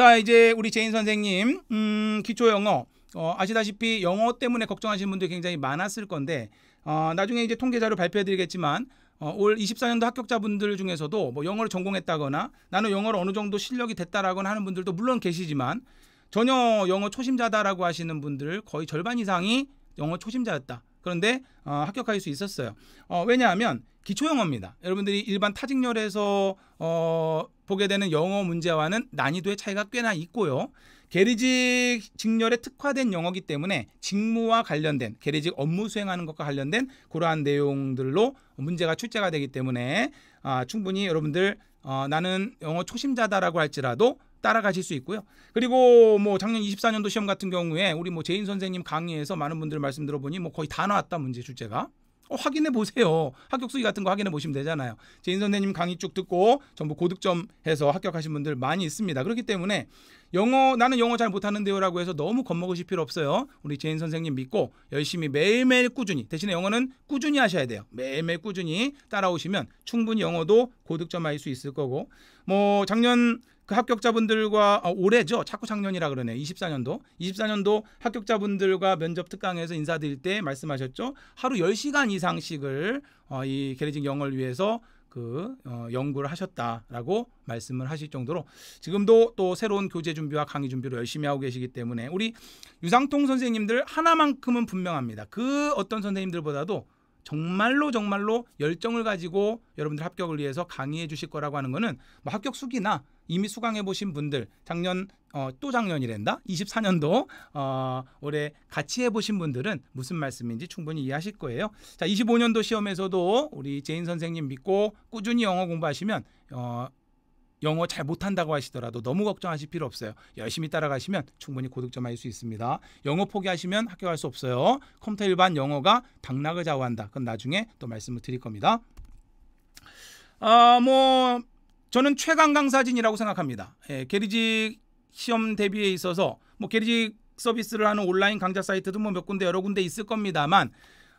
자 이제 우리 제인 선생님 음, 기초 영어 어, 아시다시피 영어 때문에 걱정하시는 분들이 굉장히 많았을 건데 어, 나중에 이제 통계 자료 발표해 드리겠지만 어, 올 24년도 합격자분들 중에서도 뭐 영어를 전공했다거나 나는 영어를 어느 정도 실력이 됐다라고 하는 분들도 물론 계시지만 전혀 영어 초심자다라고 하시는 분들 거의 절반 이상이 영어 초심자였다. 그런데 어, 합격할 수 있었어요. 어, 왜냐하면 기초 영어입니다. 여러분들이 일반 타직렬에서 어, 보게 되는 영어 문제와는 난이도의 차이가 꽤나 있고요. 게리직 직렬에 특화된 영어기 때문에 직무와 관련된 게리직 업무 수행하는 것과 관련된 그러한 내용들로 문제가 출제가 되기 때문에 아, 충분히 여러분들 어, 나는 영어 초심자다라고 할지라도 따라가실 수 있고요. 그리고 뭐 작년 24년도 시험 같은 경우에 우리 뭐재인 선생님 강의에서 많은 분들 말씀 들어보니 뭐 거의 다 나왔다 문제 출제가. 어, 확인해 보세요. 합격 수위 같은 거 확인해 보시면 되잖아요. 재인 선생님 강의 쭉 듣고 전부 고득점 해서 합격하신 분들 많이 있습니다. 그렇기 때문에 영어 나는 영어 잘 못하는데요라고 해서 너무 겁먹으실 필요 없어요. 우리 재인 선생님 믿고 열심히 매일매일 꾸준히 대신에 영어는 꾸준히 하셔야 돼요. 매일매일 꾸준히 따라오시면 충분히 영어도 고득점할 수 있을 거고 뭐 작년 그 합격자분들과 어, 올해죠. 자꾸 작년이라 그러네. 24년도. 24년도 합격자분들과 면접 특강에서 인사드릴 때 말씀하셨죠. 하루 10시간 이상씩을 어, 이게리징 영어를 위해서 그 어, 연구를 하셨다라고 말씀을 하실 정도로 지금도 또 새로운 교재 준비와 강의 준비로 열심히 하고 계시기 때문에 우리 유상통 선생님들 하나만큼은 분명합니다. 그 어떤 선생님들보다도 정말로 정말로 열정을 가지고 여러분들 합격을 위해서 강의해 주실 거라고 하는 거는 뭐 합격 수기나 이미 수강해 보신 분들 작년 어, 또작년이된다 24년도 어, 올해 같이 해 보신 분들은 무슨 말씀인지 충분히 이해하실 거예요. 자 25년도 시험에서도 우리 제인 선생님 믿고 꾸준히 영어 공부하시면 어, 영어 잘 못한다고 하시더라도 너무 걱정하실 필요 없어요. 열심히 따라가시면 충분히 고득점 할수 있습니다. 영어 포기하시면 합격할 수 없어요. 컴퓨터 일반 영어가 당락을 좌우한다. 그건 나중에 또 말씀을 드릴 겁니다. 아, 뭐 저는 최강 강사진이라고 생각합니다. 예, 게리직 시험 대비에 있어서 뭐 게리직 서비스를 하는 온라인 강좌 사이트도 뭐 몇 군데 여러 군데 있을 겁니다만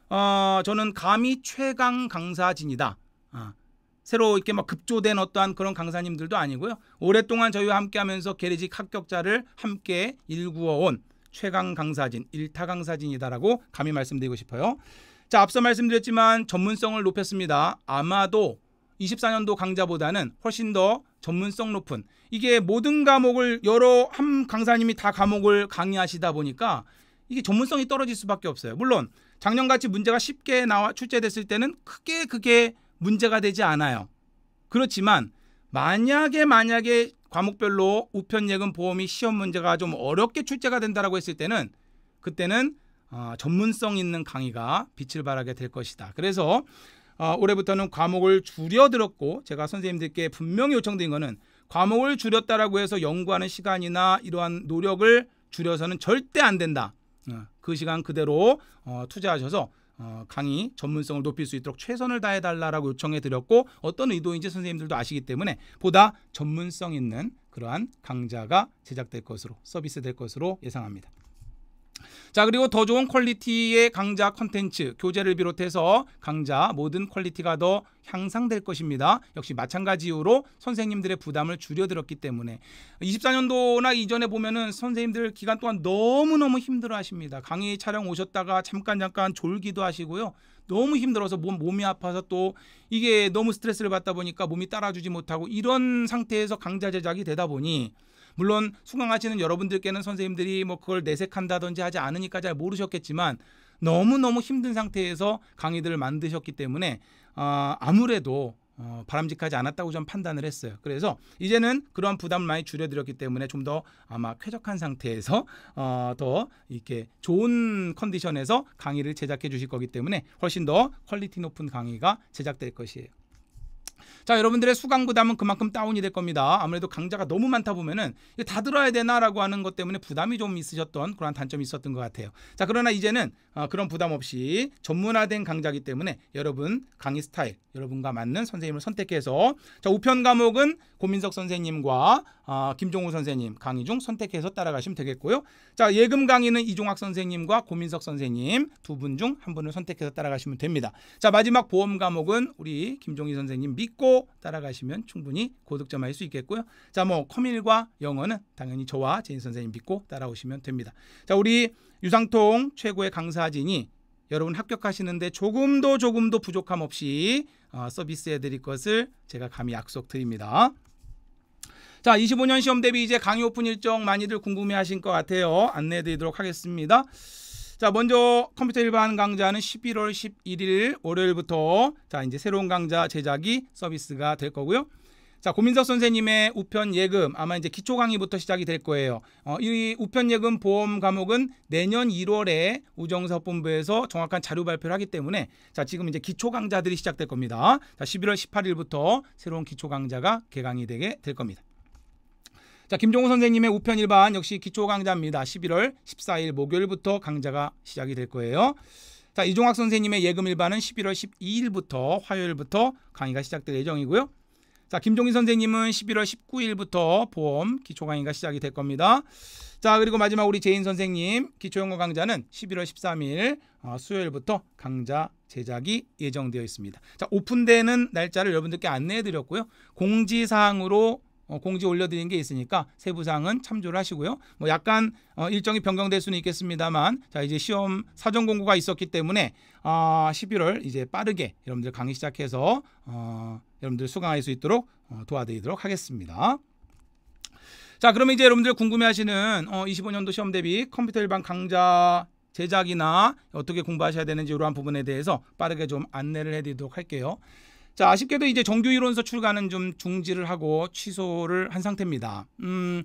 어, 저는 감히 최강 강사진이다. 아, 새로 이렇게 막 급조된 어떠한 그런 강사님들도 아니고요. 오랫동안 저희와 함께하면서 게레직 합격자를 함께 일구어온 최강 강사진, 일타 강사진이다라고 감히 말씀드리고 싶어요. 자, 앞서 말씀드렸지만 전문성을 높였습니다. 아마도 24년도 강좌보다는 훨씬 더 전문성 높은 이게 모든 과목을 여러 한 강사님이 다 과목을 강의하시다 보니까 이게 전문성이 떨어질 수밖에 없어요. 물론 작년같이 문제가 쉽게 나와 출제됐을 때는 크게 그게 문제가 되지 않아요. 그렇지만 만약에 만약에 과목별로 우편 예금 보험이 시험 문제가 좀 어렵게 출제가 된다라고 했을 때는 그때는 어, 전문성 있는 강의가 빛을 발하게 될 것이다. 그래서 어, 올해부터는 과목을 줄여들었고 제가 선생님들께 분명히 요청드린 것은 과목을 줄였다라고 해서 연구하는 시간이나 이러한 노력을 줄여서는 절대 안 된다. 어, 그 시간 그대로 어, 투자하셔서 어, 강의 전문성을 높일 수 있도록 최선을 다해달라라고 요청해 드렸고 어떤 의도인지 선생님들도 아시기 때문에 보다 전문성 있는 그러한 강좌가 제작될 것으로 서비스될 것으로 예상합니다. 자 그리고 더 좋은 퀄리티의 강좌 컨텐츠 교재를 비롯해서 강좌 모든 퀄리티가 더 향상될 것입니다. 역시 마찬가지 이후로 선생님들의 부담을 줄여들었기 때문에 24년도나 이전에 보면은 선생님들 기간 동안 너무너무 힘들어 하십니다. 강의 촬영 오셨다가 잠깐 잠깐 졸기도 하시고요. 너무 힘들어서 몸, 몸이 아파서 또 이게 너무 스트레스를 받다 보니까 몸이 따라주지 못하고 이런 상태에서 강좌 제작이 되다 보니 물론 수강하시는 여러분들께는 선생님들이 뭐 그걸 내색한다든지 하지 않으니까 잘 모르셨겠지만 너무너무 힘든 상태에서 강의들을 만드셨기 때문에 어, 아무래도 어, 바람직하지 않았다고 좀 판단을 했어요. 그래서 이제는 그런 부담을 많이 줄여드렸기 때문에 좀 더 아마 쾌적한 상태에서 어, 더 이렇게 좋은 컨디션에서 강의를 제작해 주실 거기 때문에 훨씬 더 퀄리티 높은 강의가 제작될 것이에요. 자 여러분들의 수강 부담은 그만큼 다운이 될 겁니다. 아무래도 강좌가 너무 많다 보면은 다 들어야 되나라고 하는 것 때문에 부담이 좀 있으셨던 그런 단점이 있었던 것 같아요. 자 그러나 이제는 어, 그런 부담 없이 전문화된 강좌기 때문에 여러분 강의 스타일 여러분과 맞는 선생님을 선택해서 자 우편 과목은 고민석 선생님과 어, 김종우 선생님 강의 중 선택해서 따라가시면 되겠고요. 자 예금 강의는 이종학 선생님과 고민석 선생님 두 분 중 한 분을 선택해서 따라가시면 됩니다. 자 마지막 보험 과목은 우리 김종희 선생님 믿고 따라가시면 충분히 고득점할 수 있겠고요. 자, 뭐 커밀과 영어는 당연히 저와 제인 선생님 믿고 따라오시면 됩니다. 자, 우리 유상통 최고의 강사진이 여러분 합격하시는데 조금도 조금도 부족함 없이 어, 서비스해 드릴 것을 제가 감히 약속드립니다. 자, 25년 시험 대비 이제 강의 오픈 일정 많이들 궁금해하신 것 같아요. 안내해 드리도록 하겠습니다. 자, 먼저 컴퓨터 일반 강좌는 11월 11일 월요일부터 자, 이제 새로운 강좌 제작이 서비스가 될 거고요. 자, 고민석 선생님의 우편 예금 아마 이제 기초 강의부터 시작이 될 거예요. 어, 이 우편 예금 보험 과목은 내년 1월에 우정석본부에서 정확한 자료 발표를 하기 때문에 자, 지금 이제 기초 강좌들이 시작될 겁니다. 자, 11월 18일부터 새로운 기초 강좌가 개강이 되게 될 겁니다. 자, 김종우 선생님의 우편 일반 역시 기초 강좌입니다. 11월 14일 목요일부터 강좌가 시작이 될 거예요. 자, 이종학 선생님의 예금 일반은 11월 12일부터 화요일부터 강의가 시작될 예정이고요. 자, 김종희 선생님은 11월 19일부터 보험 기초 강의가 시작이 될 겁니다. 자, 그리고 마지막 우리 제인 선생님 기초영어 강좌는 11월 13일 어, 수요일부터 강좌 제작이 예정되어 있습니다. 자, 오픈되는 날짜를 여러분들께 안내해 드렸고요. 공지사항으로 어, 공지 올려드린 게 있으니까 세부사항은 참조를 하시고요. 뭐 약간 어, 일정이 변경될 수는 있겠습니다만 자 이제 시험 사전 공고가 있었기 때문에 아 11월 이제 빠르게 여러분들 강의 시작해서 어 여러분들 수강할 수 있도록 어, 도와드리도록 하겠습니다. 자 그러면 이제 여러분들 궁금해하시는 25년도 시험 대비 컴퓨터 일반 강좌 제작이나 어떻게 공부하셔야 되는지 이러한 부분에 대해서 빠르게 좀 안내를 해드리도록 할게요. 자, 아쉽게도 이제 정규 이론서 출간은 좀 중지를 하고 취소를 한 상태입니다. 음,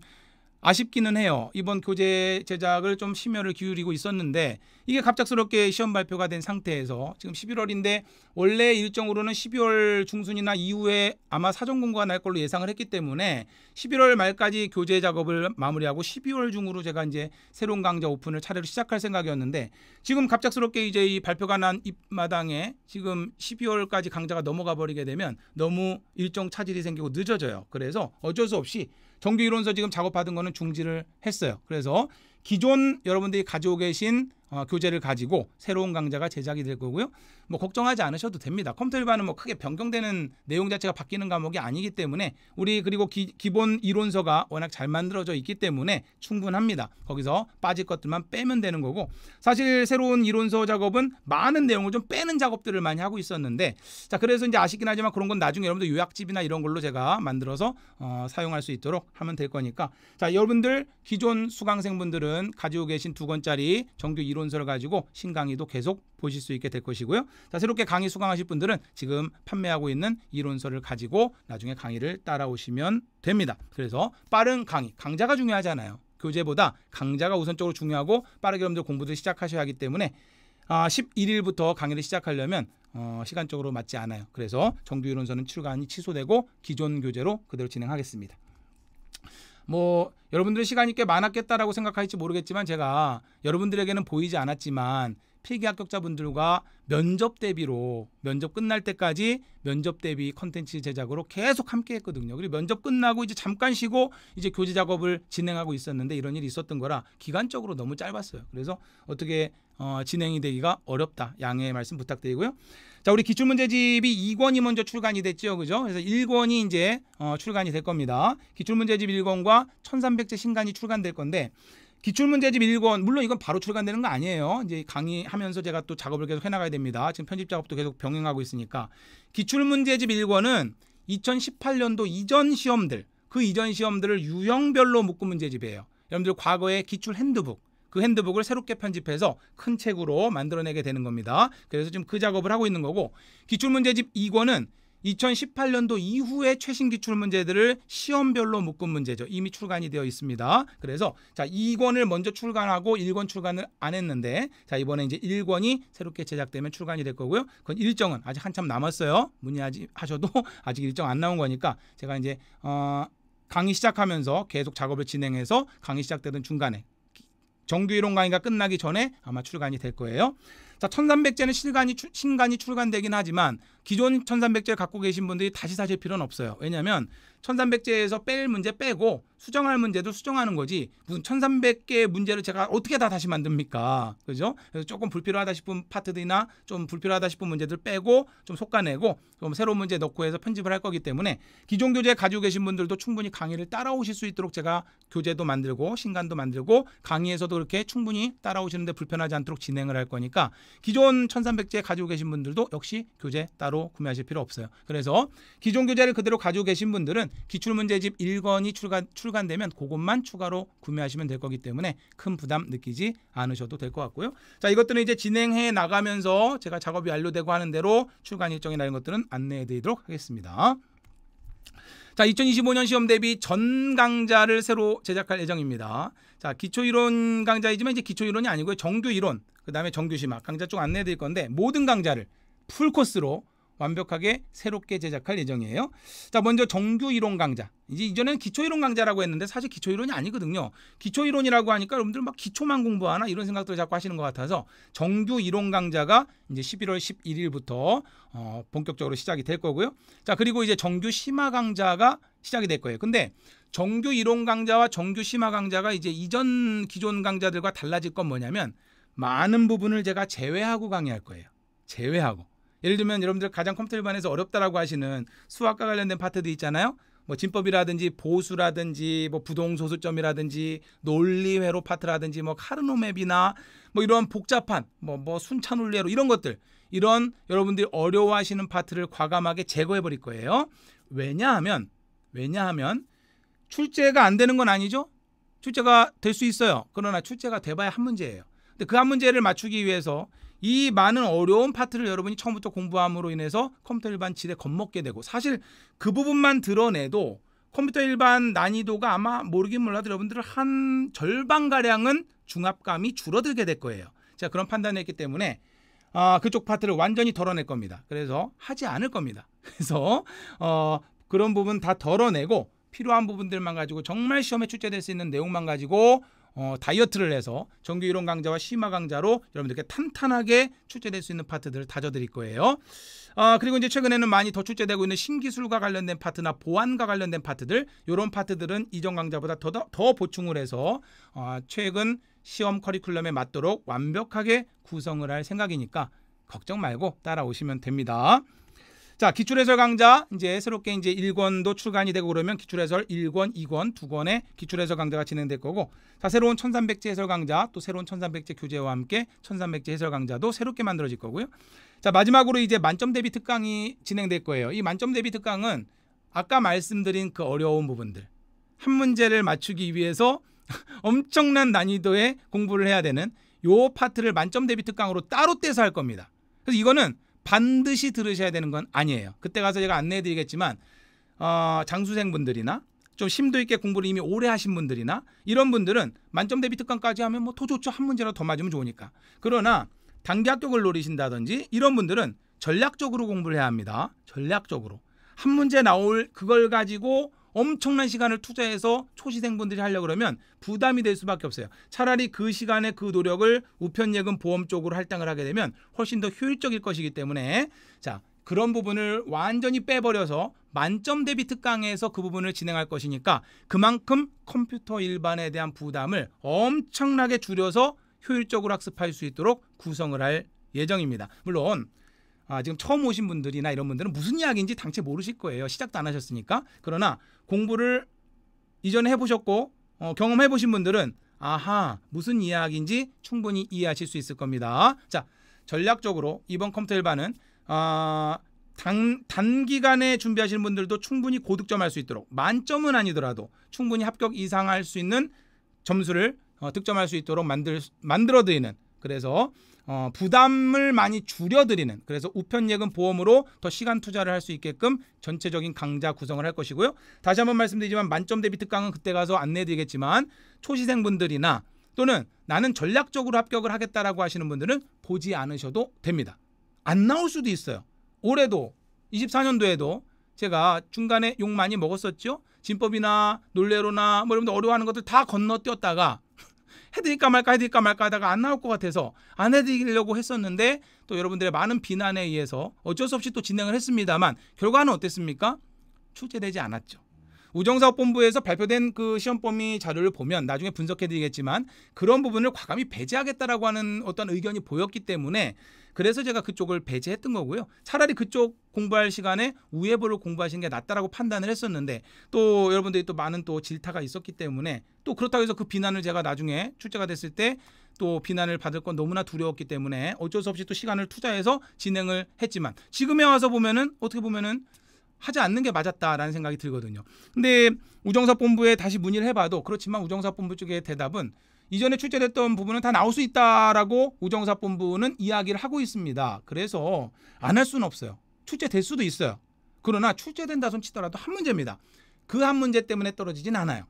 아쉽기는 해요. 이번 교재 제작을 좀 심혈을 기울이고 있었는데 이게 갑작스럽게 시험 발표가 된 상태에서 지금 11월인데 원래 일정으로는 12월 중순이나 이후에 아마 사전 공고가 날 걸로 예상을 했기 때문에 11월 말까지 교재 작업을 마무리하고 12월 중으로 제가 이제 새로운 강좌 오픈을 차례로 시작할 생각이었는데 지금 갑작스럽게 이제 이 발표가 난 입마당에 지금 12월까지 강좌가 넘어가 버리게 되면 너무 일정 차질이 생기고 늦어져요. 그래서 어쩔 수 없이 정규 이론서 지금 작업받은 거는 중지를 했어요. 그래서 기존 여러분들이 가지고 계신 어, 교재를 가지고 새로운 강좌가 제작이 될 거고요. 뭐 걱정하지 않으셔도 됩니다. 컴퓨터 일반은 뭐 크게 변경되는 내용 자체가 바뀌는 과목이 아니기 때문에 우리 그리고 기, 본 이론서가 워낙 잘 만들어져 있기 때문에 충분합니다. 거기서 빠질 것들만 빼면 되는 거고 사실 새로운 이론서 작업은 많은 내용을 좀 빼는 작업들을 많이 하고 있었는데 자 그래서 이제 아쉽긴 하지만 그런 건 나중에 여러분들 요약집이나 이런 걸로 제가 만들어서 어, 사용할 수 있도록 하면 될 거니까 자 여러분들 기존 수강생분들은 가지고 계신 두 권짜리 정규 이론 이론서를 가지고 신강의도 계속 보실 수 있게 될 것이고요. 자, 새롭게 강의 수강하실 분들은 지금 판매하고 있는 이론서를 가지고 나중에 강의를 따라오시면 됩니다. 그래서 빠른 강의, 강좌가 중요하잖아요. 교재보다 강좌가 우선적으로 중요하고 빠르게 여러분들 공부를 시작하셔야 하기 때문에 아, 11일부터 강의를 시작하려면 어, 시간적으로 맞지 않아요. 그래서 정규 이론서는 출간이 취소되고 기존 교재로 그대로 진행하겠습니다. 뭐 여러분들의 시간이 꽤 많았겠다라고 생각할지 모르겠지만 제가 여러분들에게는 보이지 않았지만 필기 합격자분들과 면접 대비로 면접 끝날 때까지 면접 대비 컨텐츠 제작으로 계속 함께 했거든요. 그리고 면접 끝나고 이제 잠깐 쉬고 이제 교재 작업을 진행하고 있었는데 이런 일이 있었던 거라 기간적으로 너무 짧았어요. 그래서 어떻게 어, 진행이 되기가 어렵다. 양해 의 말씀 부탁드리고요. 자, 우리 기출문제집이 2권이 먼저 출간이 됐죠. 그죠? 그래서 1권이 이제 어, 출간이 될 겁니다. 기출문제집 1권과 1300제 신간이 출간될 건데 기출문제집 1권 물론 이건 바로 출간되는 거 아니에요. 이제 강의하면서 제가 또 작업을 계속 해나가야 됩니다. 지금 편집 작업도 계속 병행하고 있으니까 기출문제집 1권은 2018년도 이전 시험들 그 이전 시험들을 유형별로 묶은 문제집이에요. 여러분들 과거에 기출 핸드북 그 핸드북을 새롭게 편집해서 큰 책으로 만들어내게 되는 겁니다. 그래서 지금 그 작업을 하고 있는 거고 기출문제집 2권은 2018년도 이후에 최신 기출문제들을 시험별로 묶은 문제죠. 이미 출간이 되어 있습니다. 그래서 자 2권을 먼저 출간하고 1권 출간을 안 했는데 자 이번에 이제 1권이 새롭게 제작되면 출간이 될 거고요. 그건 일정은 아직 한참 남았어요. 문의하셔도 <laughs> 아직 일정 안 나온 거니까 제가 이제 어, 강의 시작하면서 계속 작업을 진행해서 강의 시작되던 중간에 정규 이론 강의가 끝나기 전에 아마 출간이 될 거예요. 자, 1300제는 신간이, 추, 신간이 출간되긴 하지만 기존 1300제 갖고 계신 분들이 다시 사실 필요는 없어요. 왜냐하면 1300제에서 뺄 문제 빼고 수정할 문제도 수정하는 거지 무슨 1300개의 문제를 제가 어떻게 다 다시 만듭니까? 그죠? 그래서 조금 불필요하다 싶은 파트들이나 좀 불필요하다 싶은 문제들 빼고 좀 솎아내고 좀 새로운 문제 넣고 해서 편집을 할 거기 때문에 기존 교재 가지고 계신 분들도 충분히 강의를 따라오실 수 있도록 제가 교재도 만들고 신간도 만들고 강의에서도 그렇게 충분히 따라오시는데 불편하지 않도록 진행을 할 거니까 기존 1300제 가지고 계신 분들도 역시 교재 따로 구매하실 필요 없어요. 그래서 기존 교재를 그대로 가지고 계신 분들은 기출문제집 1권이 출간, 출간되면 그것만 추가로 구매하시면 될 거기 때문에 큰 부담 느끼지 않으셔도 될 것 같고요. 자 이것들은 이제 진행해 나가면서 제가 작업이 완료되고 하는 대로 출간 일정이나 이런 것들은 안내해 드리도록 하겠습니다. 자, 2025년 시험 대비 전 강좌를 새로 제작할 예정입니다. 자 기초 이론 강좌이지만 이제 기초 이론이 아니고요 정규 이론 그 다음에 정규 심화 강좌 쪽 안내해드릴 건데 모든 강좌를 풀 코스로 완벽하게 새롭게 제작할 예정이에요. 자, 먼저 정규 이론 강좌. 이제 이전에는 기초 이론 강좌라고 했는데 사실 기초 이론이 아니거든요. 기초 이론이라고 하니까 여러분들 막 기초만 공부하나 이런 생각들을 자꾸 하시는 것 같아서 정규 이론 강좌가 이제 11월 11일부터 어, 본격적으로 시작이 될 거고요. 자, 그리고 이제 정규 심화 강좌가 시작이 될 거예요. 근데 정규 이론 강좌와 정규 심화 강좌가 이제 이전 기존 강좌들과 달라질 건 뭐냐면 많은 부분을 제가 제외하고 강의할 거예요. 제외하고. 예를 들면 여러분들 가장 컴퓨터 일반에서 어렵다라고 하시는 수학과 관련된 파트도 있잖아요. 뭐 진법이라든지 보수라든지 뭐 부동소수점이라든지 논리회로 파트라든지 뭐 카르노맵이나 뭐 이런 복잡한 뭐뭐 뭐 순차논리회로 이런 것들 이런 여러분들이 어려워하시는 파트를 과감하게 제거해 버릴 거예요. 왜냐하면 왜냐하면 출제가 안 되는 건 아니죠? 출제가 될 수 있어요. 그러나 출제가 돼봐야 한 문제예요. 근데 그 한 문제를 맞추기 위해서 이 많은 어려운 파트를 여러분이 처음부터 공부함으로 인해서 컴퓨터 일반 지대 겁먹게 되고 사실 그 부분만 드러내도 컴퓨터 일반 난이도가 아마 모르긴 몰라도 여러분들 한 절반가량은 중압감이 줄어들게 될 거예요. 자 그런 판단을 했기 때문에 아, 그쪽 파트를 완전히 덜어낼 겁니다. 그래서 하지 않을 겁니다. <laughs> 그래서 어, 그런 부분 다 덜어내고 필요한 부분들만 가지고 정말 시험에 출제될 수 있는 내용만 가지고 어, 다이어트를 해서 정규 이론 강좌와 심화 강좌로 여러분들께 탄탄하게 출제될 수 있는 파트들을 다져드릴 거예요. 어, 그리고 이제 최근에는 많이 더 출제되고 있는 신기술과 관련된 파트나 보안과 관련된 파트들 이런 파트들은 이전 강좌보다 더, 더, 더 보충을 해서 어, 최근 시험 커리큘럼에 맞도록 완벽하게 구성을 할 생각이니까 걱정 말고 따라오시면 됩니다. 자, 기출해설 강좌 이제 새롭게 이제 1권도 출간이 되고 그러면 기출해설 1권, 2권, 2권의 기출해설 강좌가 진행될 거고 자, 새로운 1300제 해설 강좌 또 새로운 1300제 교재와 함께 1300제 해설 강좌도 새롭게 만들어질 거고요. 자, 마지막으로 이제 만점 대비 특강이 진행될 거예요. 이 만점 대비 특강은 아까 말씀드린 그 어려운 부분들 한 문제를 맞추기 위해서 <laughs> 엄청난 난이도의 공부를 해야 되는 요 파트를 만점 대비 특강으로 따로 떼서 할 겁니다. 그래서 이거는 반드시 들으셔야 되는 건 아니에요. 그때 가서 제가 안내해 드리겠지만 어, 장수생분들이나 좀 심도 있게 공부를 이미 오래 하신 분들이나 이런 분들은 만점 대비 특강까지 하면 뭐 더 좋죠. 한 문제라도 더 맞으면 좋으니까. 그러나 단기 합격을 노리신다든지 이런 분들은 전략적으로 공부를 해야 합니다. 전략적으로. 한 문제 나올 그걸 가지고 엄청난 시간을 투자해서 초시생분들이 하려 그러면 부담이 될 수밖에 없어요. 차라리 그 시간에 그 노력을 우편예금 보험 쪽으로 할당을 하게 되면 훨씬 더 효율적일 것이기 때문에 자 그런 부분을 완전히 빼버려서 만점 대비 특강에서 그 부분을 진행할 것이니까 그만큼 컴퓨터 일반에 대한 부담을 엄청나게 줄여서 효율적으로 학습할 수 있도록 구성을 할 예정입니다. 물론 아, 지금 처음 오신 분들이나 이런 분들은 무슨 이야기인지 당최 모르실 거예요. 시작도 안 하셨으니까. 그러나 공부를 이전에 해보셨고 어, 경험해보신 분들은 아하 무슨 이야기인지 충분히 이해하실 수 있을 겁니다. 자 전략적으로 이번 컴퓨터 일반은 아, 단, 단기간에 준비하시는 분들도 충분히 고득점할 수 있도록 만점은 아니더라도 충분히 합격 이상할 수 있는 점수를 어, 득점할 수 있도록 만들, 만들어드리는 그래서 어, 부담을 많이 줄여드리는 그래서 우편예금 보험으로 더 시간 투자를 할 수 있게끔 전체적인 강좌 구성을 할 것이고요. 다시 한번 말씀드리지만 만점 대비 특강은 그때 가서 안내해드리겠지만 초시생분들이나 또는 나는 전략적으로 합격을 하겠다라고 하시는 분들은 보지 않으셔도 됩니다. 안 나올 수도 있어요. 올해도 24년도에도 제가 중간에 욕 많이 먹었었죠. 진법이나 논례로나 뭐 이런 어려워하는 것들 다 건너뛰었다가 해드릴까 말까 해드릴까 말까 하다가 안 나올 것 같아서 안 해드리려고 했었는데 또 여러분들의 많은 비난에 의해서 어쩔 수 없이 또 진행을 했습니다만 결과는 어땠습니까? 출제되지 않았죠. 우정사업본부에서 발표된 그 시험 범위 자료를 보면 나중에 분석해드리겠지만 그런 부분을 과감히 배제하겠다라고 하는 어떤 의견이 보였기 때문에 그래서 제가 그쪽을 배제했던 거고요. 차라리 그쪽 공부할 시간에 우회보를 공부하시는 게 낫다라고 판단을 했었는데 또 여러분들이 또 많은 또 질타가 있었기 때문에 또 그렇다고 해서 그 비난을 제가 나중에 출제가 됐을 때 또 비난을 받을 건 너무나 두려웠기 때문에 어쩔 수 없이 또 시간을 투자해서 진행을 했지만 지금에 와서 보면은 어떻게 보면은 하지 않는 게 맞았다라는 생각이 들거든요. 근데 우정사 본부에 다시 문의를 해봐도 그렇지만 우정사 본부 쪽의 대답은 이전에 출제됐던 부분은 다 나올 수 있다라고 우정사 본부는 이야기를 하고 있습니다. 그래서 안 할 수는 없어요. 출제될 수도 있어요. 그러나 출제된다 손 치더라도 한 문제입니다. 그 한 문제 때문에 떨어지진 않아요.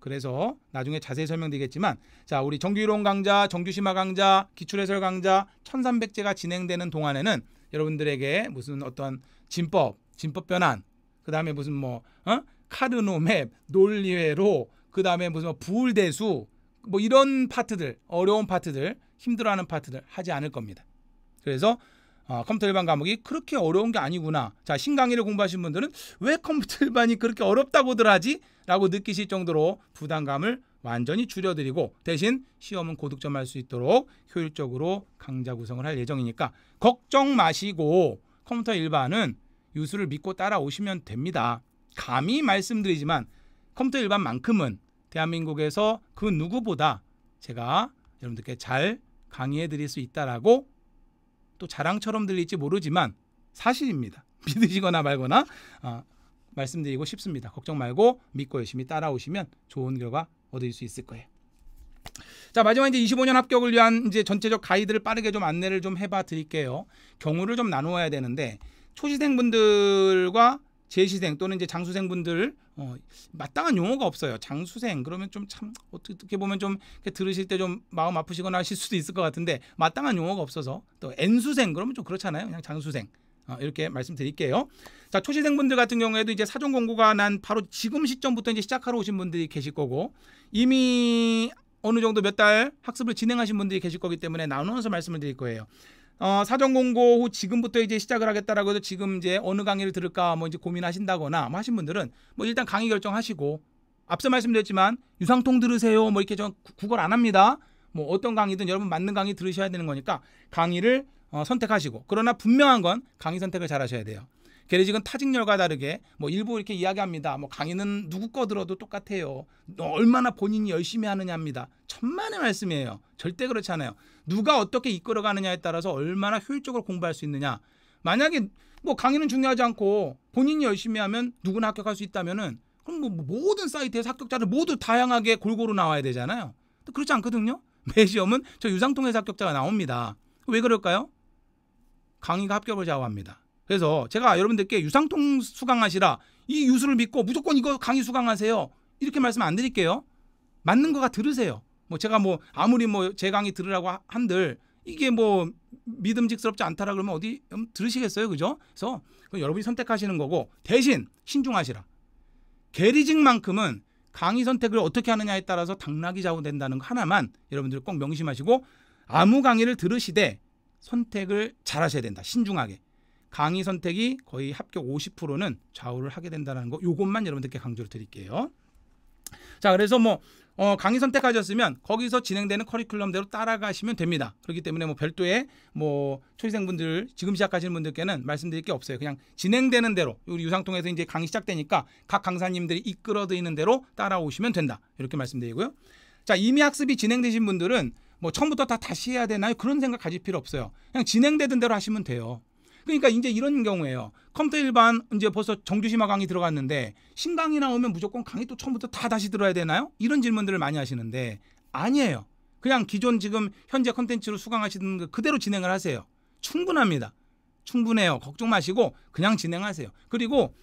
그래서 나중에 자세히 설명드리겠지만 자 우리 정규이론 강좌, 정규심화 강좌, 기출해설 강좌 1300제가 진행되는 동안에는 여러분들에게 무슨 어떤 진법 진법 변환, 그 다음에 무슨 뭐 어? 카르노맵, 논리회로, 그 다음에 무슨 뭐 부울대수, 뭐 이런 파트들, 어려운 파트들, 힘들어하는 파트들 하지 않을 겁니다. 그래서 어, 컴퓨터 일반 과목이 그렇게 어려운 게 아니구나. 자, 신강의를 공부하신 분들은 왜 컴퓨터 일반이 그렇게 어렵다고들 하지? 라고 느끼실 정도로 부담감을 완전히 줄여드리고 대신 시험은 고득점할 수 있도록 효율적으로 강좌 구성을 할 예정이니까 걱정 마시고 컴퓨터 일반은 유수를 믿고 따라오시면 됩니다. 감히 말씀드리지만 컴퓨터 일반만큼은 대한민국에서 그 누구보다 제가 여러분들께 잘 강의해 드릴 수 있다라고 또 자랑처럼 들릴지 모르지만 사실입니다. <laughs> 믿으시거나 말거나 어, 말씀드리고 싶습니다. 걱정 말고 믿고 열심히 따라오시면 좋은 결과 얻을 수 있을 거예요. 자 마지막 이제 25년 합격을 위한 이제 전체적 가이드를 빠르게 좀 안내를 좀 해 봐 드릴게요. 경우를 좀 나누어야 되는데 초시생 분들과 재시생 또는 이제 장수생 분들 어, 마땅한 용어가 없어요. 장수생 그러면 좀 참 어떻게 보면 좀 들으실 때 좀 마음 아프시거나 하실 수도 있을 것 같은데 마땅한 용어가 없어서 또 N수생 그러면 좀 그렇잖아요. 그냥 장수생 어, 이렇게 말씀드릴게요. 자 초시생 분들 같은 경우에도 이제 사전 공고가 난 바로 지금 시점부터 이제 시작하러 오신 분들이 계실 거고 이미 어느 정도 몇 달 학습을 진행하신 분들이 계실 거기 때문에 나누어서 말씀을 드릴 거예요. 어, 사전 공고 후 지금부터 이제 시작을 하겠다라고 해서 지금 이제 어느 강의를 들을까 뭐 이제 고민하신다거나 뭐 하신 분들은 뭐 일단 강의 결정하시고 앞서 말씀드렸지만 유상통 들으세요 뭐 이렇게 전 구걸 안 합니다. 뭐 어떤 강의든 여러분 맞는 강의 들으셔야 되는 거니까 강의를 어, 선택하시고 그러나 분명한 건 강의 선택을 잘 하셔야 돼요. 게레직은 타직렬과 다르게 뭐 일부 이렇게 이야기합니다. 뭐 강의는 누구 거 들어도 똑같아요. 얼마나 본인이 열심히 하느냐입니다. 천만의 말씀이에요. 절대 그렇지 않아요. 누가 어떻게 이끌어가느냐에 따라서 얼마나 효율적으로 공부할 수 있느냐. 만약에 뭐 강의는 중요하지 않고 본인이 열심히 하면 누구나 합격할 수 있다면은 그럼 뭐, 뭐 모든 사이트에서 합격자를 모두 다양하게 골고루 나와야 되잖아요. 또 그렇지 않거든요. <laughs> 매 시험은 저 유상통해서 합격자가 나옵니다. 왜 그럴까요? 강의가 합격을 좌우합니다. 그래서 제가 여러분들께 유상통 수강하시라 이 유수를 믿고 무조건 이거 강의 수강하세요 이렇게 말씀 안 드릴게요. 맞는 거가 들으세요. 뭐 제가 뭐 아무리 뭐제 강의 들으라고 한들 이게 뭐 믿음직스럽지 않다라 그러면 어디 음, 들으시겠어요, 그죠? 그래서 여러분이 선택하시는 거고 대신 신중하시라. 게리직만큼은 강의 선택을 어떻게 하느냐에 따라서 당락이 좌우된다는 거 하나만 여러분들 꼭 명심하시고 아무 강의를 들으시되 선택을 잘 하셔야 된다. 신중하게. 강의 선택이 거의 합격 50%는 좌우를 하게 된다는 거 이것만 여러분들께 강조를 드릴게요. 자, 그래서 뭐 어, 강의 선택하셨으면 거기서 진행되는 커리큘럼대로 따라가시면 됩니다. 그렇기 때문에 뭐 별도의 뭐 초시생분들 지금 시작하시는 분들께는 말씀드릴 게 없어요. 그냥 진행되는 대로 우리 유상통에서 이제 강의 시작되니까 각 강사님들이 이끌어드리는 대로 따라오시면 된다. 이렇게 말씀드리고요. 자 이미 학습이 진행되신 분들은 뭐 처음부터 다 다시 해야 되나요? 그런 생각 가질 필요 없어요. 그냥 진행되던 대로 하시면 돼요. 그러니까 이제 이런 경우에요. 컴퓨터 일반 이제 벌써 정규심화 강의 들어갔는데 신강이 나오면 무조건 강의 또 처음부터 다 다시 들어야 되나요? 이런 질문들을 많이 하시는데 아니에요. 그냥 기존 지금 현재 컨텐츠로 수강하시는 거 그대로 진행을 하세요. 충분합니다. 충분해요. 걱정 마시고 그냥 진행하세요. 그리고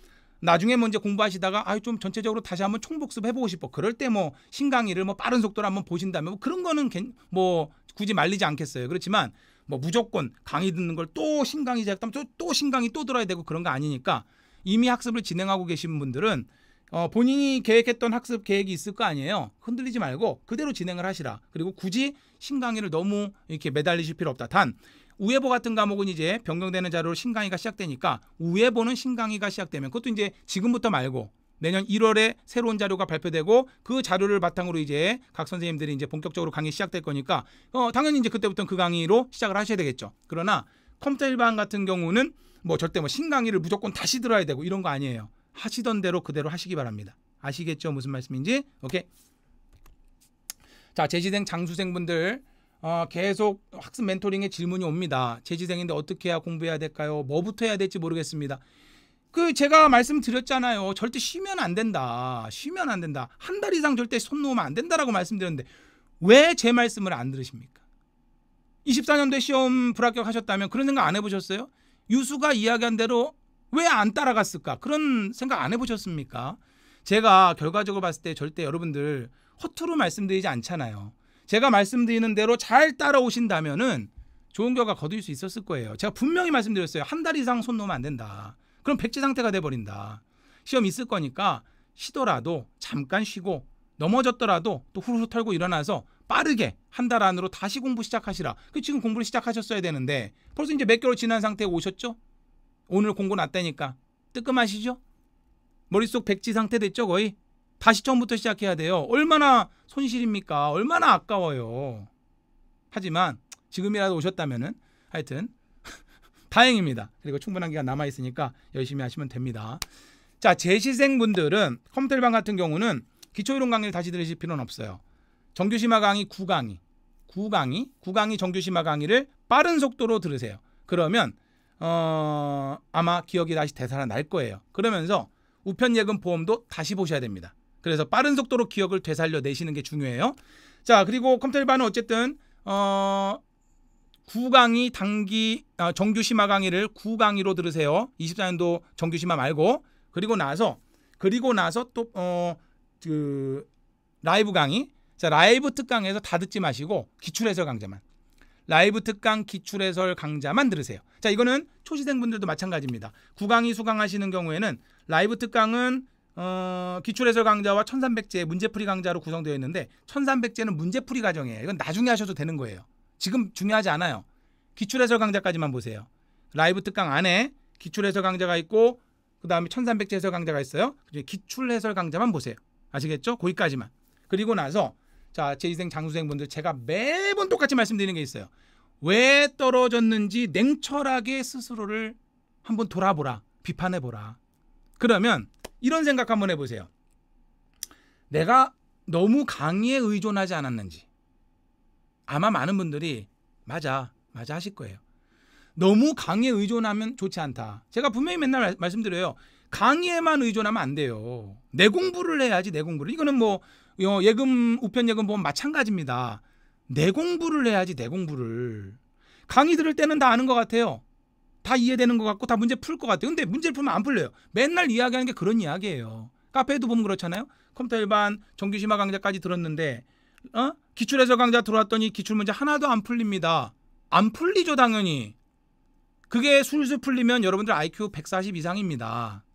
나중에 먼저 뭐 공부하시다가 아 좀 전체적으로 다시 한번 총복습 해보고 싶어. 그럴 때 뭐 신강의를 뭐 빠른 속도로 한번 보신다면 뭐 그런 거는 뭐 굳이 말리지 않겠어요. 그렇지만 뭐 무조건 강의 듣는 걸 또 신강의 제작하면 또, 신강의 또 들어야 되고 그런 거 아니니까 이미 학습을 진행하고 계신 분들은 어, 본인이 계획했던 학습 계획이 있을 거 아니에요. 흔들리지 말고 그대로 진행을 하시라. 그리고 굳이 신강의를 너무 이렇게 매달리실 필요 없다. 단 우회보 같은 과목은 이제 변경되는 자료로 신강의가 시작되니까 우회보는 신강의가 시작되면 그것도 이제 지금부터 말고 내년 1월에 새로운 자료가 발표되고 그 자료를 바탕으로 이제 각 선생님들이 이제 본격적으로 강의 시작될 거니까 어, 당연히 이제 그때부터 그 강의로 시작을 하셔야 되겠죠. 그러나 컴퓨터 일반 같은 경우는 뭐 절대 뭐 신강의를 무조건 다시 들어야 되고 이런 거 아니에요. 하시던 대로 그대로 하시기 바랍니다. 아시겠죠? 무슨 말씀인지? 오케이. 자, 재지생 장수생분들 어, 계속 학습 멘토링에 질문이 옵니다. 재지생인데 어떻게 해야 공부해야 될까요? 뭐부터 해야 될지 모르겠습니다. 그 제가 말씀드렸잖아요. 절대 쉬면 안 된다. 쉬면 안 된다. 한 달 이상 절대 손 놓으면 안 된다라고 말씀드렸는데 왜 제 말씀을 안 들으십니까? 24년도에 시험 불합격하셨다면 그런 생각 안 해보셨어요? 유수가 이야기한 대로 왜 안 따라갔을까? 그런 생각 안 해보셨습니까? 제가 결과적으로 봤을 때 절대 여러분들 허투루 말씀드리지 않잖아요. 제가 말씀드리는 대로 잘따라오신다면 좋은 결과 거둘 수 있었을 거예요. 제가 분명히 말씀드렸어요. 한 달 이상 손 놓으면 안 된다. 그럼 백지 상태가 돼버린다. 시험 있을 거니까 쉬더라도 잠깐 쉬고 넘어졌더라도 또 후루룩 털고 일어나서 빠르게 한 달 안으로 다시 공부 시작하시라. 그 지금 공부를 시작하셨어야 되는데 벌써 이제 몇 개월 지난 상태에 오셨죠? 오늘 공고 났다니까 뜨끔하시죠? 머릿속 백지 상태 됐죠 거의? 다시 처음부터 시작해야 돼요. 얼마나 손실입니까? 얼마나 아까워요. 하지만 지금이라도 오셨다면은 하여튼 다행입니다. 그리고 충분한 기간 남아 있으니까 열심히 하시면 됩니다. 자 재시생분들은 컴퓨터일반 같은 경우는 기초이론 강의를 다시 들으실 필요는 없어요. 정규심화 강의 9강의 9강의 9강의 정규심화 강의를 빠른 속도로 들으세요. 그러면 어, 아마 기억이 다시 되살아날 거예요. 그러면서 우편 예금 보험도 다시 보셔야 됩니다. 그래서 빠른 속도로 기억을 되살려 내시는 게 중요해요. 자 그리고 컴퓨터 일반은 어쨌든 어, 구강이 단기 아, 정규 심화 강의를 구강의로 들으세요. 24년도 정규 심화 말고 그리고 나서 그리고 나서 또어그 라이브 강의 자 라이브 특강에서 다 듣지 마시고 기출해설 강좌만 라이브 특강 기출해설 강좌만 들으세요. 자 이거는 초시생분들도 마찬가지입니다. 구강이 수강하시는 경우에는 라이브 특강은 어, 기출해설 강좌와 1300제 문제풀이 강좌로 구성되어 있는데 1300제는 문제풀이 과정이에요. 이건 나중에 하셔도 되는 거예요. 지금 중요하지 않아요. 기출해설 강좌까지만 보세요. 라이브 특강 안에 기출해설 강좌가 있고 그 다음에 1300제 해설 강좌가 있어요. 기출해설 강좌만 보세요. 아시겠죠? 거기까지만. 그리고 나서 자, 제2생 장수생분들 제가 매번 똑같이 말씀드리는 게 있어요. 왜 떨어졌는지 냉철하게 스스로를 한번 돌아보라. 비판해보라. 그러면 이런 생각 한번 해보세요. 내가 너무 강의에 의존하지 않았는지 아마 많은 분들이 맞아, 맞아 하실 거예요. 너무 강에 의존하면 좋지 않다. 제가 분명히 맨날 말, 말씀드려요. 강의에만 의존하면 안 돼요. 내 공부를 해야지 내 공부를. 이거는 뭐 어, 예금 우편 예금 보험 마찬가지입니다. 내 공부를 해야지 내 공부를. 강의 들을 때는 다 아는 것 같아요. 다 이해되는 것 같고 다 문제 풀 것 같아요. 근데 문제를 풀면 안 풀려요. 맨날 이야기하는 게 그런 이야기예요. 카페에도 보면 그렇잖아요. 컴퓨터 일반 정규 심화 강좌까지 들었는데 어? 기출에서 강좌 들어왔더니 기출 문제 하나도 안 풀립니다. 안 풀리죠 당연히. 그게 술술 풀리면 여러분들 IQ 140 이상입니다.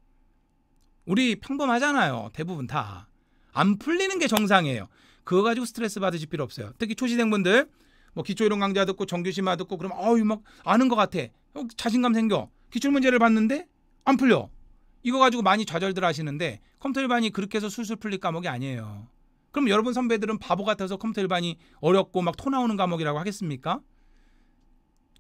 우리 평범하잖아요. 대부분 다. 안 풀리는 게 정상이에요. 그거 가지고 스트레스 받으실 필요 없어요. 특히 초시생분들 뭐 기초이론 강좌 듣고 정규심화 듣고 그럼 어유 막 아는 것 같아. 어, 자신감 생겨. 기출문제를 봤는데 안 풀려. 이거 가지고 많이 좌절들 하시는데 컴퓨터 일반이 그렇게 해서 술술 풀릴 과목이 아니에요. 그럼 여러분 선배들은 바보 같아서 컴퓨터 일반이 어렵고 막 토 나오는 과목이라고 하겠습니까?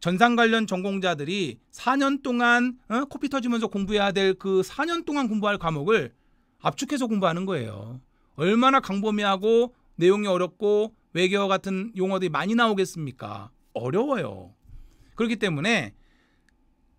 전산 관련 전공자들이 4년 동안 어? 코피 터지면서 공부해야 될 그 4년 동안 공부할 과목을 압축해서 공부하는 거예요. 얼마나 강범위하고 내용이 어렵고 외계어 같은 용어들이 많이 나오겠습니까? 어려워요. 그렇기 때문에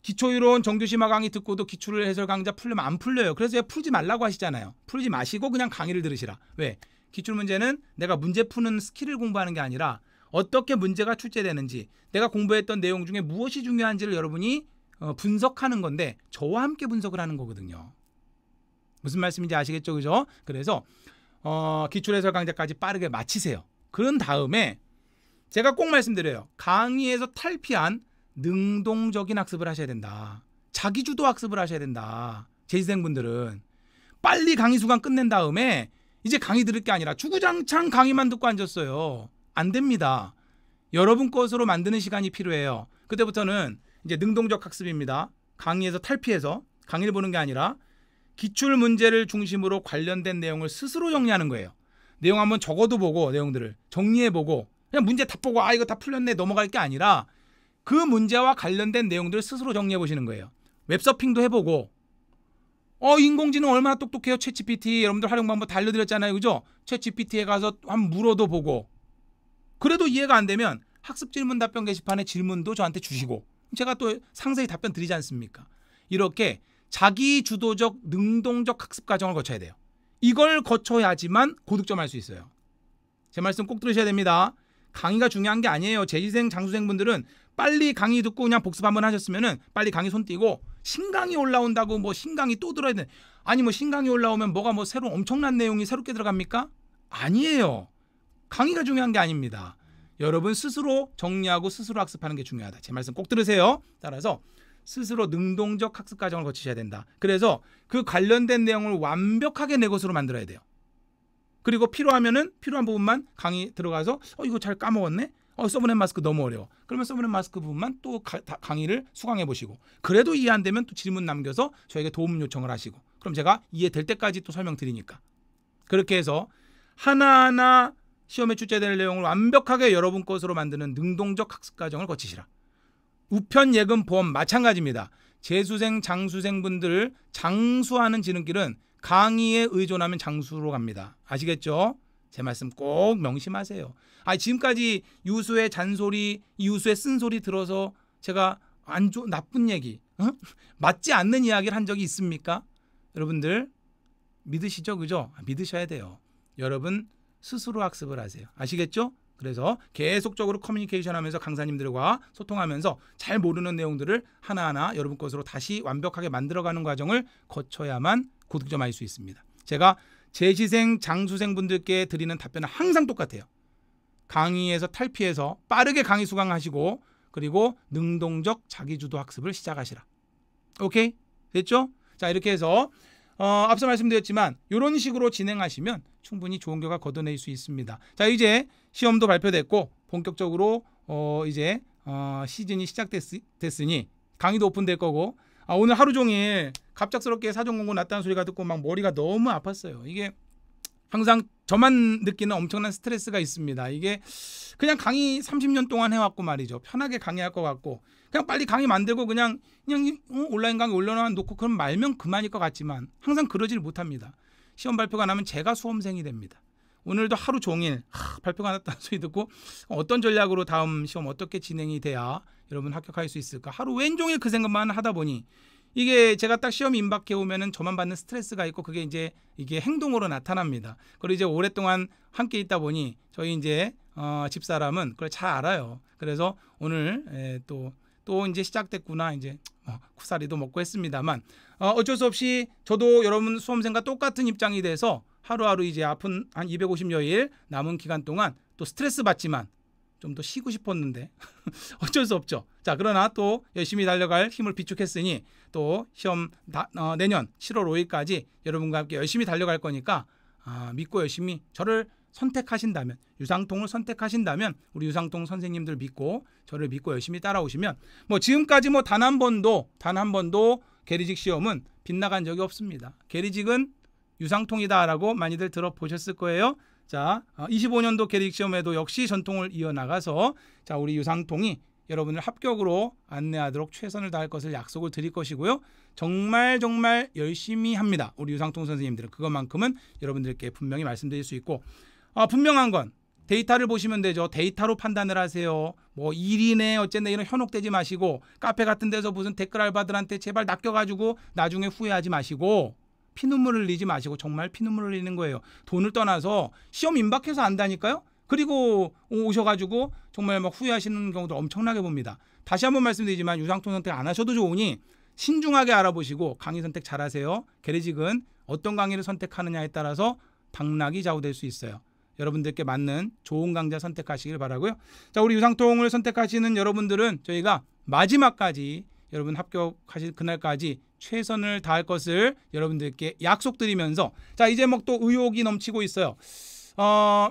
기초이론 정규심화 강의 듣고도 기출을 해설 강좌 풀려면 안 풀려요. 그래서 풀지 말라고 하시잖아요. 풀지 마시고 그냥 강의를 들으시라. 왜? 기출 문제는 내가 문제 푸는 스킬을 공부하는 게 아니라 어떻게 문제가 출제되는지 내가 공부했던 내용 중에 무엇이 중요한지를 여러분이 어, 분석하는 건데 저와 함께 분석을 하는 거거든요. 무슨 말씀인지 아시겠죠, 그죠? 그래서 어, 기출해설 강좌까지 빠르게 마치세요. 그런 다음에 제가 꼭 말씀드려요. 강의에서 탈피한 능동적인 학습을 하셔야 된다. 자기주도 학습을 하셔야 된다. 재수생분들은 빨리 강의 수강 끝낸 다음에 이제 강의 들을 게 아니라 주구장창 강의만 듣고 앉았어요. 안 됩니다. 여러분 것으로 만드는 시간이 필요해요. 그때부터는 이제 능동적 학습입니다. 강의에서 탈피해서 강의를 보는 게 아니라 기출 문제를 중심으로 관련된 내용을 스스로 정리하는 거예요. 내용 한번 적어도 보고 내용들을 정리해 보고 그냥 문제 다 보고 아 이거 다 풀렸네 넘어갈 게 아니라 그 문제와 관련된 내용들을 스스로 정리해 보시는 거예요. 웹서핑도 해보고 어 인공지능 얼마나 똑똑해요 채 GPT 여러분들 활용 방법 달려드렸잖아요 그죠? 채 GPT에 가서 한번 물어도 보고 그래도 이해가 안 되면 학습 질문 답변 게시판에 질문도 저한테 주시고 제가 또 상세히 답변 드리지 않습니까? 이렇게 자기 주도적 능동적 학습 과정을 거쳐야 돼요. 이걸 거쳐야지만 고득점할 수 있어요. 제 말씀 꼭 들으셔야 됩니다. 강의가 중요한 게 아니에요. 재시생 장수생 분들은 빨리 강의 듣고 그냥 복습 한번 하셨으면 빨리 강의 손 띄고 신강이 올라온다고 뭐 신강이 또 들어야 돼. 아니 뭐 신강이 올라오면 뭐가 뭐 새로 엄청난 내용이 새롭게 들어갑니까? 아니에요. 강의가 중요한 게 아닙니다. 여러분 스스로 정리하고 스스로 학습하는 게 중요하다. 제 말씀 꼭 들으세요. 따라서 스스로 능동적 학습 과정을 거치셔야 된다. 그래서 그 관련된 내용을 완벽하게 내 것으로 만들어야 돼요. 그리고 필요하면은 필요한 부분만 강의 들어가서 어 이거 잘 까먹었네 어, 서브넷 마스크 너무 어려워. 그러면 서브넷 마스크 부분만 또 가, 강의를 수강해 보시고 그래도 이해 안 되면 또 질문 남겨서 저에게 도움 요청을 하시고 그럼 제가 이해될 때까지 또 설명드리니까 그렇게 해서 하나하나 시험에 출제될 내용을 완벽하게 여러분 것으로 만드는 능동적 학습 과정을 거치시라. 우편 예금 보험 마찬가지입니다. 재수생 장수생 분들을 장수하는 지름길은 강의에 의존하면 장수로 갑니다. 아시겠죠? 제 말씀 꼭 명심하세요. 아 지금까지 유수의 잔소리, 유수의 쓴소리 들어서 제가 안 좋, 나쁜 얘기, 어? 맞지 않는 이야기를 한 적이 있습니까? 여러분들 믿으시죠, 그죠? 아, 믿으셔야 돼요. 여러분 스스로 학습을 하세요. 아시겠죠? 그래서 계속적으로 커뮤니케이션 하면서 강사님들과 소통하면서 잘 모르는 내용들을 하나하나 여러분 것으로 다시 완벽하게 만들어가는 과정을 거쳐야만 고득점할 수 있습니다. 제가 재시생, 장수생 분들께 드리는 답변은 항상 똑같아요. 강의에서 탈피해서 빠르게 강의 수강하시고 그리고 능동적 자기주도 학습을 시작하시라. 오케이? 됐죠? 자 이렇게 해서 어, 앞서 말씀드렸지만 이런 식으로 진행하시면 충분히 좋은 결과 거둬낼 수 있습니다. 자 이제 시험도 발표됐고 본격적으로 어, 이제 어, 시즌이 시작됐으니 강의도 오픈될 거고 아, 오늘 하루 종일 갑작스럽게 사전 공고 났다는 소리가 듣고 막 머리가 너무 아팠어요. 이게 항상 저만 느끼는 엄청난 스트레스가 있습니다. 이게 그냥 강의 30년 동안 해왔고 말이죠. 편하게 강의할 것 같고 그냥 빨리 강의 만들고 그냥 그냥 어, 온라인 강의 올려 놓고 그럼 말면 그만일 것 같지만 항상 그러질 못합니다. 시험 발표가 나면 제가 수험생이 됩니다. 오늘도 하루 종일 하, 발표가 났다는 소리 듣고 어떤 전략으로 다음 시험 어떻게 진행이 돼야 여러분 합격할 수 있을까 하루 왼종일 그 생각만 하다 보니 이게 제가 딱 시험 임박해 오면은 저만 받는 스트레스가 있고 그게 이제 이게 행동으로 나타납니다. 그리고 이제 오랫동안 함께 있다 보니 저희 이제 어, 집사람은 그걸 잘 알아요. 그래서 오늘 에, 또, 또 이제 시작됐구나. 이제 어, 쿠사리도 먹고 했습니다만 어, 어쩔 수 없이 저도 여러분 수험생과 똑같은 입장이 돼서 하루하루 이제 아픈 한 250여일 남은 기간 동안 또 스트레스 받지만 좀 더 쉬고 싶었는데 <laughs> 어쩔 수 없죠. 자, 그러나 또 열심히 달려갈 힘을 비축했으니 또 시험 다, 어, 내년 7월 5일까지 여러분과 함께 열심히 달려갈 거니까 아, 믿고 열심히 저를 선택하신다면 유상통을 선택하신다면 우리 유상통 선생님들 믿고 저를 믿고 열심히 따라오시면 뭐 지금까지 뭐 단 한 번도 단 한 번도 게리직 시험은 빗나간 적이 없습니다. 게리직은 유상통이다라고 많이들 들어보셨을 거예요. 자, 25년도 어, 게리직 시험에도 역시 전통을 이어나가서 자 우리 유상통이 여러분을 합격으로 안내하도록 최선을 다할 것을 약속을 드릴 것이고요. 정말 정말 열심히 합니다. 우리 유상통 선생님들은 그것만큼은 여러분들께 분명히 말씀드릴 수 있고 아, 분명한 건 데이터를 보시면 되죠. 데이터로 판단을 하세요. 뭐 일이네 어쨌네 이런 현혹되지 마시고 카페 같은 데서 무슨 댓글 알바들한테 제발 낚여가지고 나중에 후회하지 마시고 피눈물 흘리지 마시고 정말 피눈물 흘리는 거예요. 돈을 떠나서 시험 임박해서 안다니까요. 그리고 오셔가지고 정말 막 후회하시는 경우도 엄청나게 봅니다. 다시 한번 말씀드리지만 유상통 선택 안 하셔도 좋으니 신중하게 알아보시고 강의 선택 잘하세요. 게레직은 어떤 강의를 선택하느냐에 따라서 당락이 좌우될 수 있어요. 여러분들께 맞는 좋은 강좌 선택하시길 바라고요. 자, 우리 유상통을 선택하시는 여러분들은 저희가 마지막까지 여러분 합격하실 그날까지 최선을 다할 것을 여러분들께 약속드리면서 자 이제 뭐 또 의욕이 넘치고 있어요. 어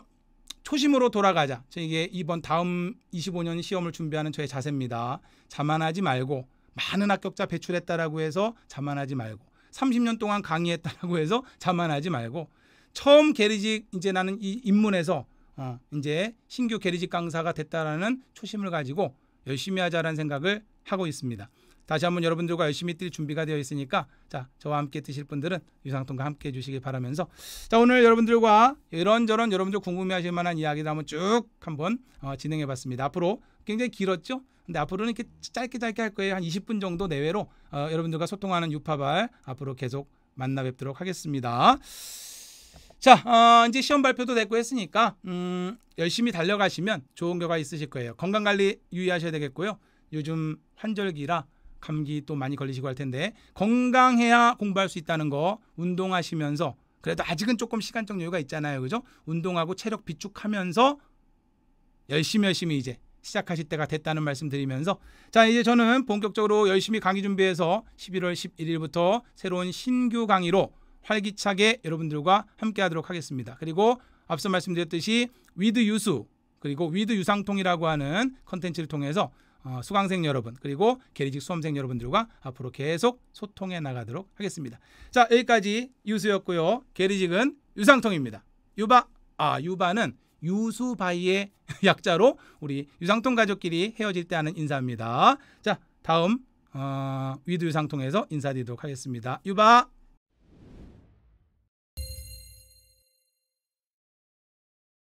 초심으로 돌아가자. 이게 이번 다음 25년 시험을 준비하는 저의 자세입니다. 자만하지 말고 많은 합격자 배출했다라고 해서 자만하지 말고 30년 동안 강의했다라고 해서 자만하지 말고 처음 게리직 이제 나는 이입문에서 어, 이제 신규 게리직 강사가 됐다라는 초심을 가지고 열심히 하자라는 생각을 하고 있습니다. 다시 한번 여러분들과 열심히 뛸 준비가 되어 있으니까 자 저와 함께 드실 분들은 유상통과 함께 해주시길 바라면서 자 오늘 여러분들과 이런저런 여러분들 궁금해하실 만한 이야기를 한번 쭉 한번 어, 진행해봤습니다. 앞으로 굉장히 길었죠? 근데 앞으로는 이렇게 짧게 짧게 할 거예요. 한 20분 정도 내외로 어, 여러분들과 소통하는 유파발 앞으로 계속 만나 뵙도록 하겠습니다. 자, 어, 이제 시험 발표도 됐고 했으니까 음, 열심히 달려가시면 좋은 결과 있으실 거예요. 건강 관리 유의하셔야 되겠고요. 요즘 환절기라 감기 또 많이 걸리시고 할 텐데 건강해야 공부할 수 있다는 거 운동하시면서 그래도 아직은 조금 시간적 여유가 있잖아요. 그죠? 운동하고 체력 비축하면서 열심히 열심히 이제 시작하실 때가 됐다는 말씀 드리면서 자 이제 저는 본격적으로 열심히 강의 준비해서 11월 11일부터 새로운 신규 강의로 활기차게 여러분들과 함께 하도록 하겠습니다. 그리고 앞서 말씀드렸듯이 위드 유수 그리고 위드 유상통이라고 하는 컨텐츠를 통해서 어, 수강생 여러분 그리고 계리직 수험생 여러분들과 앞으로 계속 소통해 나가도록 하겠습니다. 자 여기까지 유수였고요. 계리직은 유상통입니다. 유바 아 유바는 유수바이의 <laughs> 약자로 우리 유상통 가족끼리 헤어질 때 하는 인사입니다. 자 다음 어, 위드 유상통에서 인사드리도록 하겠습니다. 유바